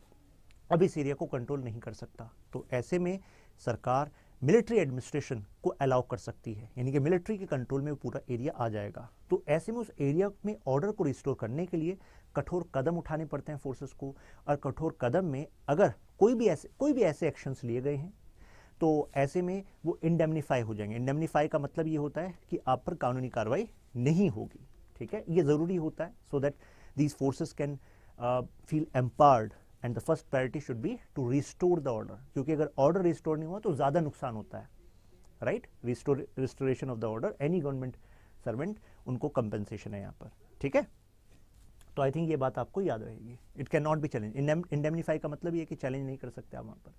अब इस एरिया को कंट्रोल नहीं कर सकता तो ऐसे में सरकार मिलिट्री एडमिनिस्ट्रेशन को अलाउ कर सकती है यानी कि मिलिट्री के कंट्रोल में पूरा एरिया आ जाएगा तो ऐसे में उस एरिया में ऑर्डर को रिस्टोर करने के लिए कठोर कदम उठाने पड़ते हैं फोर्सेस को और कठोर कदम में अगर कोई भी ऐसे कोई भी ऐसे एक्शंस लिए गए हैं तो ऐसे में वो इंडेमनीफाई हो जाएंगे इंडेमनीफाई का मतलब ये होता है कि आप पर कानूनी कार्रवाई नहीं होगी ठीक है ये ज़रूरी होता है so that these forces can feel empowered and the first priority should be to restore the order क्योंकि अगर ऑर्डर रिस्टोर नहीं हुआ तो ज़्यादा नुकसान होता है right restore restoration of the order any government servant उनको कंपेंसेशन है यहाँ पर ठीक है तो आई थिंक ये बात आपको याद रहेगी it can not be challenge indemnify का मतलब ये कि चैलेंज नहीं कर सकते आप वहाँ पर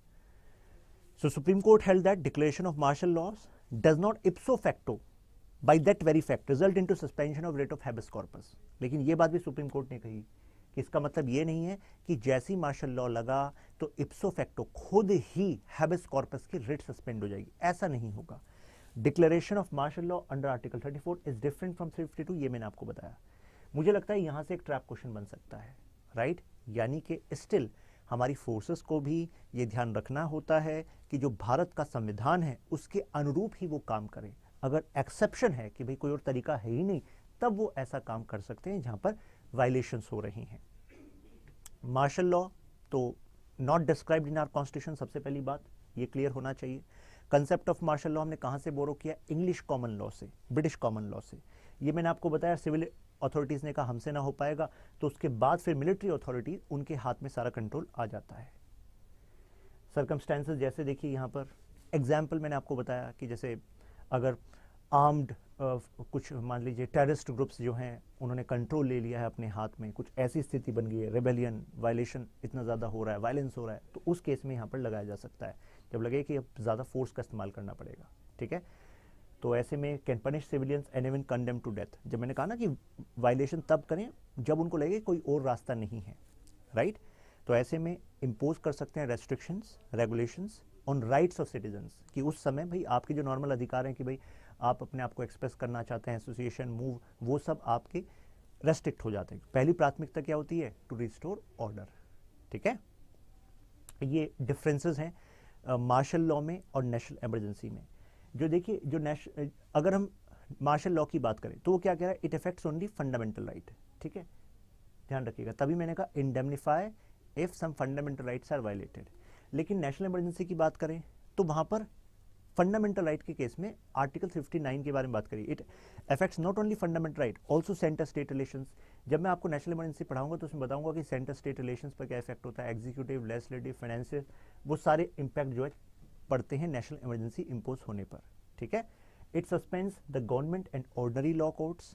सो supreme court held that declaration of martial laws does not ipso facto by that very fact result in to suspension of writ of habeas corpus लेकिन ये बात भी सुप्रीम कोर्ट ने कही कि इसका मतलब ये नहीं है कि जैसी मार्शल लॉ लगा तो इप्सो फैक्टो खुद ही हैबिस कॉर्पस की रेट सस्पेंड हो जाएगी ऐसा नहीं होगा declaration of martial law under article 34 is different from 352 ये मैंने आपको बताया मुझे लगता है यहाँ से एक ट्रैप क्वेश्चन बन सकता है राइट यानी कि स्टिल हमारी फोर्सेस को भी ये ध्यान रखना होता है कि जो भारत का संविधान है उसके अनुरूप ही वो काम करें अगर एक्सेप्शन है कि भाई कोई और तरीका है ही नहीं तब वो ऐसा काम कर सकते हैं जहां पर वायलेशन हो रही हैं मार्शल लॉ तो not described in our constitution सबसे पहली बात ये क्लियर होना चाहिए कंसेप्ट ऑफ मार्शल लॉ हमने कहाँ से बोरो किया इंग्लिश कॉमन लॉ से ब्रिटिश कॉमन लॉ से ये मैंने आपको बताया सिविल अथॉरिटीज़ ने कहा हमसे ना हो पाएगा तो उसके बाद फिर मिलिट्री अथॉरिटीज़ उनके हाथ में सारा कंट्रोल आ जाता है सरकमस्टेंसेज जैसे देखिए यहाँ पर एग्जाम्पल मैंने आपको बताया कि जैसे अगर आर्म्ड कुछ मान लीजिए टेररिस्ट ग्रुप्स जो हैं उन्होंने कंट्रोल ले लिया है अपने हाथ में कुछ ऐसी स्थिति बन गई है रेबेलियन वायलेशन इतना ज़्यादा हो रहा है वायलेंस हो रहा है तो उस केस में यहाँ पर लगाया जा सकता है जब लगे कि अब ज़्यादा फोर्स का इस्तेमाल करना पड़ेगा ठीक है तो ऐसे में can punish civilians and even condemn to death जब मैंने कहा ना कि वायलेशन तब करें जब उनको लगे कोई और रास्ता नहीं है राइट right? तो ऐसे में इम्पोज कर सकते हैं restrictions regulations on rights of citizens कि उस समय भाई आपके जो नॉर्मल अधिकार हैं कि भाई आप अपने आप को एक्सप्रेस करना चाहते हैं एसोसिएशन मूव वो सब आपके रेस्ट्रिक्ट हो जाते हैं पहली प्राथमिकता क्या होती है टू रिस्टोर ऑर्डर ठीक है ये डिफरेंसेस हैं मार्शल लॉ में और नेशनल इमरजेंसी में जो देखिए जो नेश अगर हम मार्शल लॉ की बात करें तो वो क्या कह रहा है it effects only fundamental right ठीक है ध्यान रखिएगा तभी मैंने कहा indemnify if some fundamental rights are violated लेकिन नेशनल इमरजेंसी की बात करें तो वहाँ पर फंडामेंटल राइट के केस में आर्टिकल 59 के बारे में बात करिए it affects not only fundamental right also centre state relation जब मैं आपको नेशनल इमरजेंसी पढ़ाऊंगा तो उसमें बताऊंगा कि सेंटर स्टेट रिलेशन पर क्या इफेक्ट होता है एग्जीक्यूटिव लेजिस्लेटिव फाइनेंशियल वो सारे इम्पैक्ट जो है पड़ते हैं नेशनल इमरजेंसी इम्पोज होने पर ठीक है it suspends the government and ordinary law courts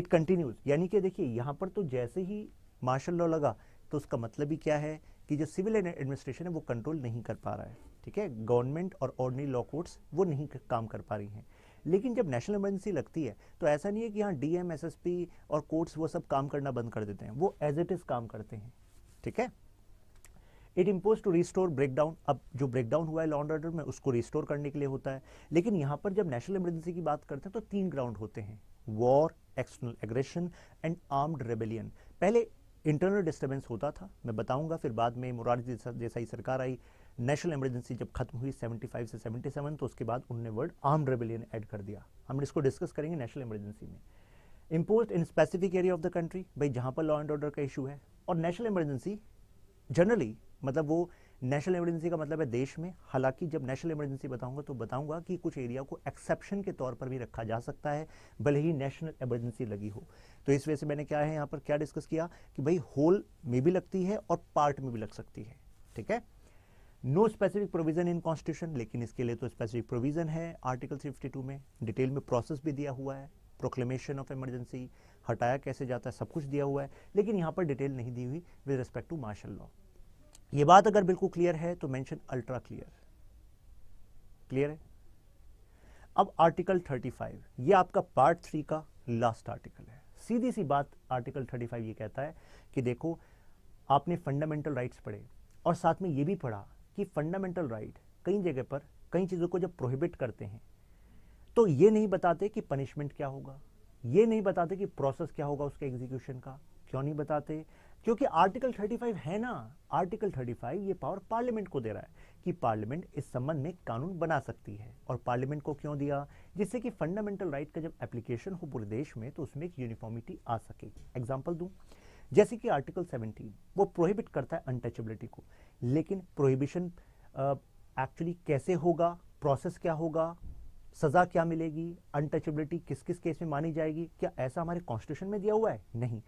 it continues यानी कि देखिए यहाँ पर तो जैसे ही मार्शल लॉ लगा तो उसका मतलब ही क्या है कि जो सिविल एडमिनिस्ट्रेशन है वो कंट्रोल नहीं कर पा रहा है ठीक है गवर्नमेंट और ऑर्डनरी लॉ कोर्ट्स वो नहीं काम कर पा रही हैं लेकिन जब नेशनल इमरजेंसी लगती है तो ऐसा नहीं है कि यहाँ D M S S P और कोर्ट्स वो सब काम करना बंद कर देते हैं वो एज इट इज़ काम करते हैं ठीक है it impose to restore breakdown अब जो ब्रेकडाउन हुआ है लॉ एंड ऑर्डर में उसको रिस्टोर करने के लिए होता है लेकिन यहाँ पर जब नेशनल इमरजेंसी की बात करते हैं तो तीन ग्राउंड होते हैं war external aggression and armed rebellion पहले इंटरनल डिस्टर्बेंस होता था मैं बताऊंगा फिर बाद में जैसा देसाई सरकार आई नेशनल इमरजेंसी जब खत्म हुई 75 से 77 तो उसके बाद उन्होंने वर्ड आर्म रेबेलियन ऐड कर दिया हम इसको डिस्कस करेंगे नेशनल इमरजेंसी में impose in specific area of the country भाई जहाँ पर लॉ एंड ऑर्डर का इशू है और नेशनल इमरजेंसी जनरली मतलब वो नेशनल इमरजेंसी का मतलब है देश में हालांकि जब नेशनल इमरजेंसी बताऊंगा तो बताऊंगा कि कुछ एरिया को एक्सेप्शन के तौर पर भी रखा जा सकता है भले ही नेशनल इमरजेंसी लगी हो तो इस वजह से मैंने क्या है यहाँ पर क्या डिस्कस किया कि भाई होल में भी लगती है और पार्ट में भी लग सकती है ठीक है no specific provision in constitution लेकिन इसके लिए तो स्पेसिफिक प्रोविजन है आर्टिकल 352 में डिटेल में प्रोसेस भी दिया हुआ है प्रोक्लेमेशन ऑफ इमरजेंसी हटाया कैसे जाता है सब कुछ दिया हुआ है लेकिन यहाँ पर डिटेल नहीं दी हुई with respect to martial law ये बात अगर बिल्कुल क्लियर है तो मेंशन अल्ट्रा क्लियर क्लियर है अब आर्टिकल 35 ये आपका पार्ट थ्री का लास्ट आर्टिकल है सीधी सी बात आर्टिकल 35 ये कहता है कि देखो आपने फंडामेंटल राइट्स पढ़े और साथ में ये भी पढ़ा कि फंडामेंटल राइट कई जगह पर कई चीज़ों को जब प्रोहिबिट करते हैं तो ये नहीं बताते कि पनिशमेंट क्या होगा ये नहीं बताते कि प्रोसेस क्या होगा उसके एग्जीक्यूशन का क्यों नहीं बताते क्योंकि आर्टिकल 35 है ना आर्टिकल 35 ये पावर पार्लियामेंट को दे रहा है कि पार्लियामेंट इस संबंध में कानून बना सकती है और पार्लियामेंट को क्यों दिया जिससे कि फंडामेंटल राइट का जब एप्लीकेशन हो पूरे देश में तो उसमें एक यूनिफॉर्मिटी आ सके एग्जाम्पल दूँ जैसे कि आर्टिकल 17 वो प्रोहिबिट करता है अनटचेबिलिटी को लेकिन प्रोहिबिशन एक्चुअली कैसे होगा प्रोसेस क्या होगा सज़ा क्या मिलेगी अनटचेबिलिटी किस किस केस में मानी जाएगी क्या ऐसा हमारे कॉन्स्टिट्यूशन में दिया हुआ है नहीं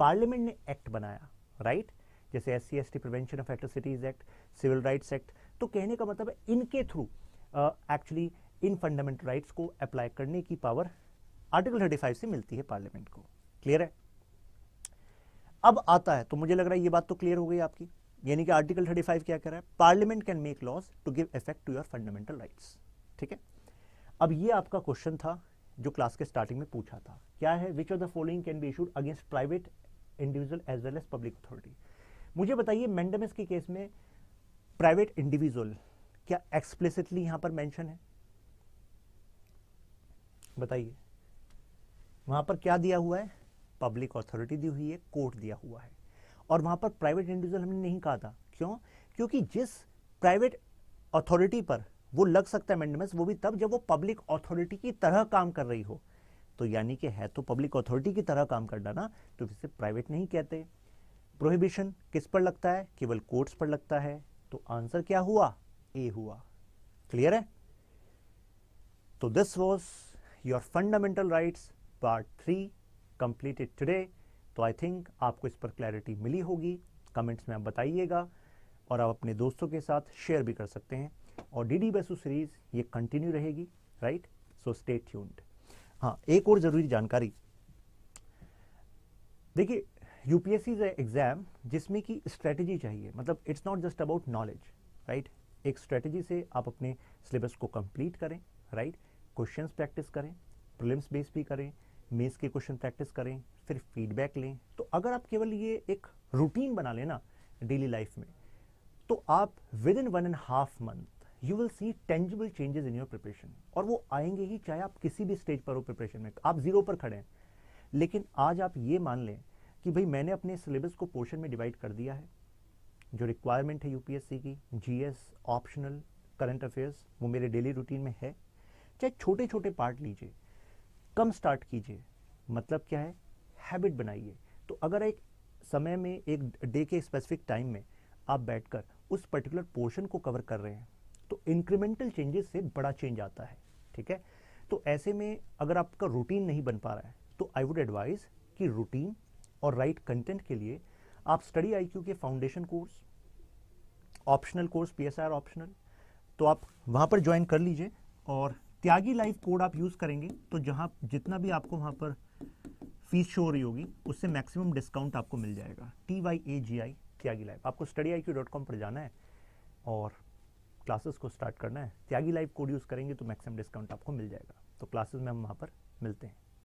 पार्लियामेंट ने एक्ट बनाया राइट जैसे S C S T prevention of atrocities act civil rights act तो कहने का मतलब है इनके थ्रू एक्चुअली uh, इन फंडामेंटल राइट्स को अप्लाई करने की पावर आर्टिकल थर्टी फाइव से मिलती है पार्लियामेंट को क्लियर है अब आता है तो मुझे लग रहा है ये बात तो क्लियर हो गई आपकी यानी कि आर्टिकल थर्टी फाइव क्या कह रहा है Parliament can make laws to give effect to your fundamental rights ठीक है अब ये आपका क्वेश्चन था जो क्लास के स्टार्टिंग में पूछा था क्या है which of the following can be issued against private individual as well as public authority मुझे बताइए मैंडमिस के केस में प्राइवेट इंडिविजुअल क्या एक्सप्लिसिटली यहां पर मेंशन है बताइए वहां पर क्या दिया हुआ है पब्लिक अथॉरिटी दी हुई है कोर्ट दिया हुआ है और वहां पर प्राइवेट इंडिविजुअल हमने नहीं कहा था क्यों क्योंकि जिस प्राइवेट अथॉरिटी पर वो लग सकता है मैंडमिस वो भी तब जब वो पब्लिक अथॉरिटी की तरह काम कर रही हो तो यानी कि है तो पब्लिक अथॉरिटी की तरह काम करना ना तो इसे प्राइवेट नहीं कहते प्रोहिबिशन किस पर लगता है केवल कोर्ट्स पर लगता है तो आंसर क्या हुआ ए हुआ क्लियर है तो this was your fundamental rights part three completed today तो आई थिंक आपको इस पर क्लैरिटी मिली होगी कमेंट्स में आप बताइएगा और आप अपने दोस्तों के साथ शेयर भी कर सकते हैं और डी डी बेसू सीरीज़ ये कंटिन्यू रहेगी राइट सो स्टे ट्यून्ड हाँ एक और ज़रूरी जानकारी देखिए यूपीएससी इज़ एग्ज़ाम जिसमें कि स्ट्रेटजी चाहिए मतलब it's not just about knowledge right एक स्ट्रेटजी से आप अपने सिलेबस को कंप्लीट करें राइट क्वेश्चन प्रैक्टिस करें प्रिलिम्स बेस भी करें मेंस के क्वेश्चन प्रैक्टिस करें फिर फीडबैक लें तो अगर आप केवल ये एक रूटीन बना लेना डेली लाइफ में तो आप within one and half month you will see tangible changes in your preparation और वो आएंगे ही चाहे आप किसी भी स्टेज पर हो प्रिपरेशन में आप जीरो पर खड़े हैं लेकिन आज आप ये मान लें कि भाई मैंने अपने सिलेबस को पोर्शन में डिवाइड कर दिया है जो रिक्वायरमेंट है यूपीएससी की जीएस ऑप्शनल करंट अफेयर्स वो मेरे डेली रूटीन में है चाहे छोटे छोटे पार्ट लीजिए कम स्टार्ट कीजिए मतलब क्या है हैबिट बनाइए तो अगर एक समय में एक डे के स्पेसिफिक टाइम में आप बैठकर उस पर्टिकुलर पोर्शन को कवर कर रहे हैं तो इंक्रीमेंटल चेंजेस से बड़ा चेंज आता है ठीक है तो ऐसे में अगर आपका रूटीन नहीं बन पा रहा है तो आई वुड एडवाइज़ कि रूटीन और राइट right कंटेंट के लिए आप स्टडी आई के foundation course optional course P optional तो आप वहाँ पर ज्वाइन कर लीजिए और त्यागी लाइफ कोड आप यूज़ करेंगे तो जहाँ जितना भी आपको वहाँ पर फीस शो हो रही होगी उससे मैक्सिमम डिस्काउंट आपको मिल जाएगा T Y A G I Tyagi life आपको study I Q dot com पर जाना है और क्लासेस को स्टार्ट करना है त्यागी लाइव कोड यूज़ करेंगे तो मैक्सिमम डिस्काउंट आपको मिल जाएगा तो क्लासेस में हम वहाँ पर मिलते हैं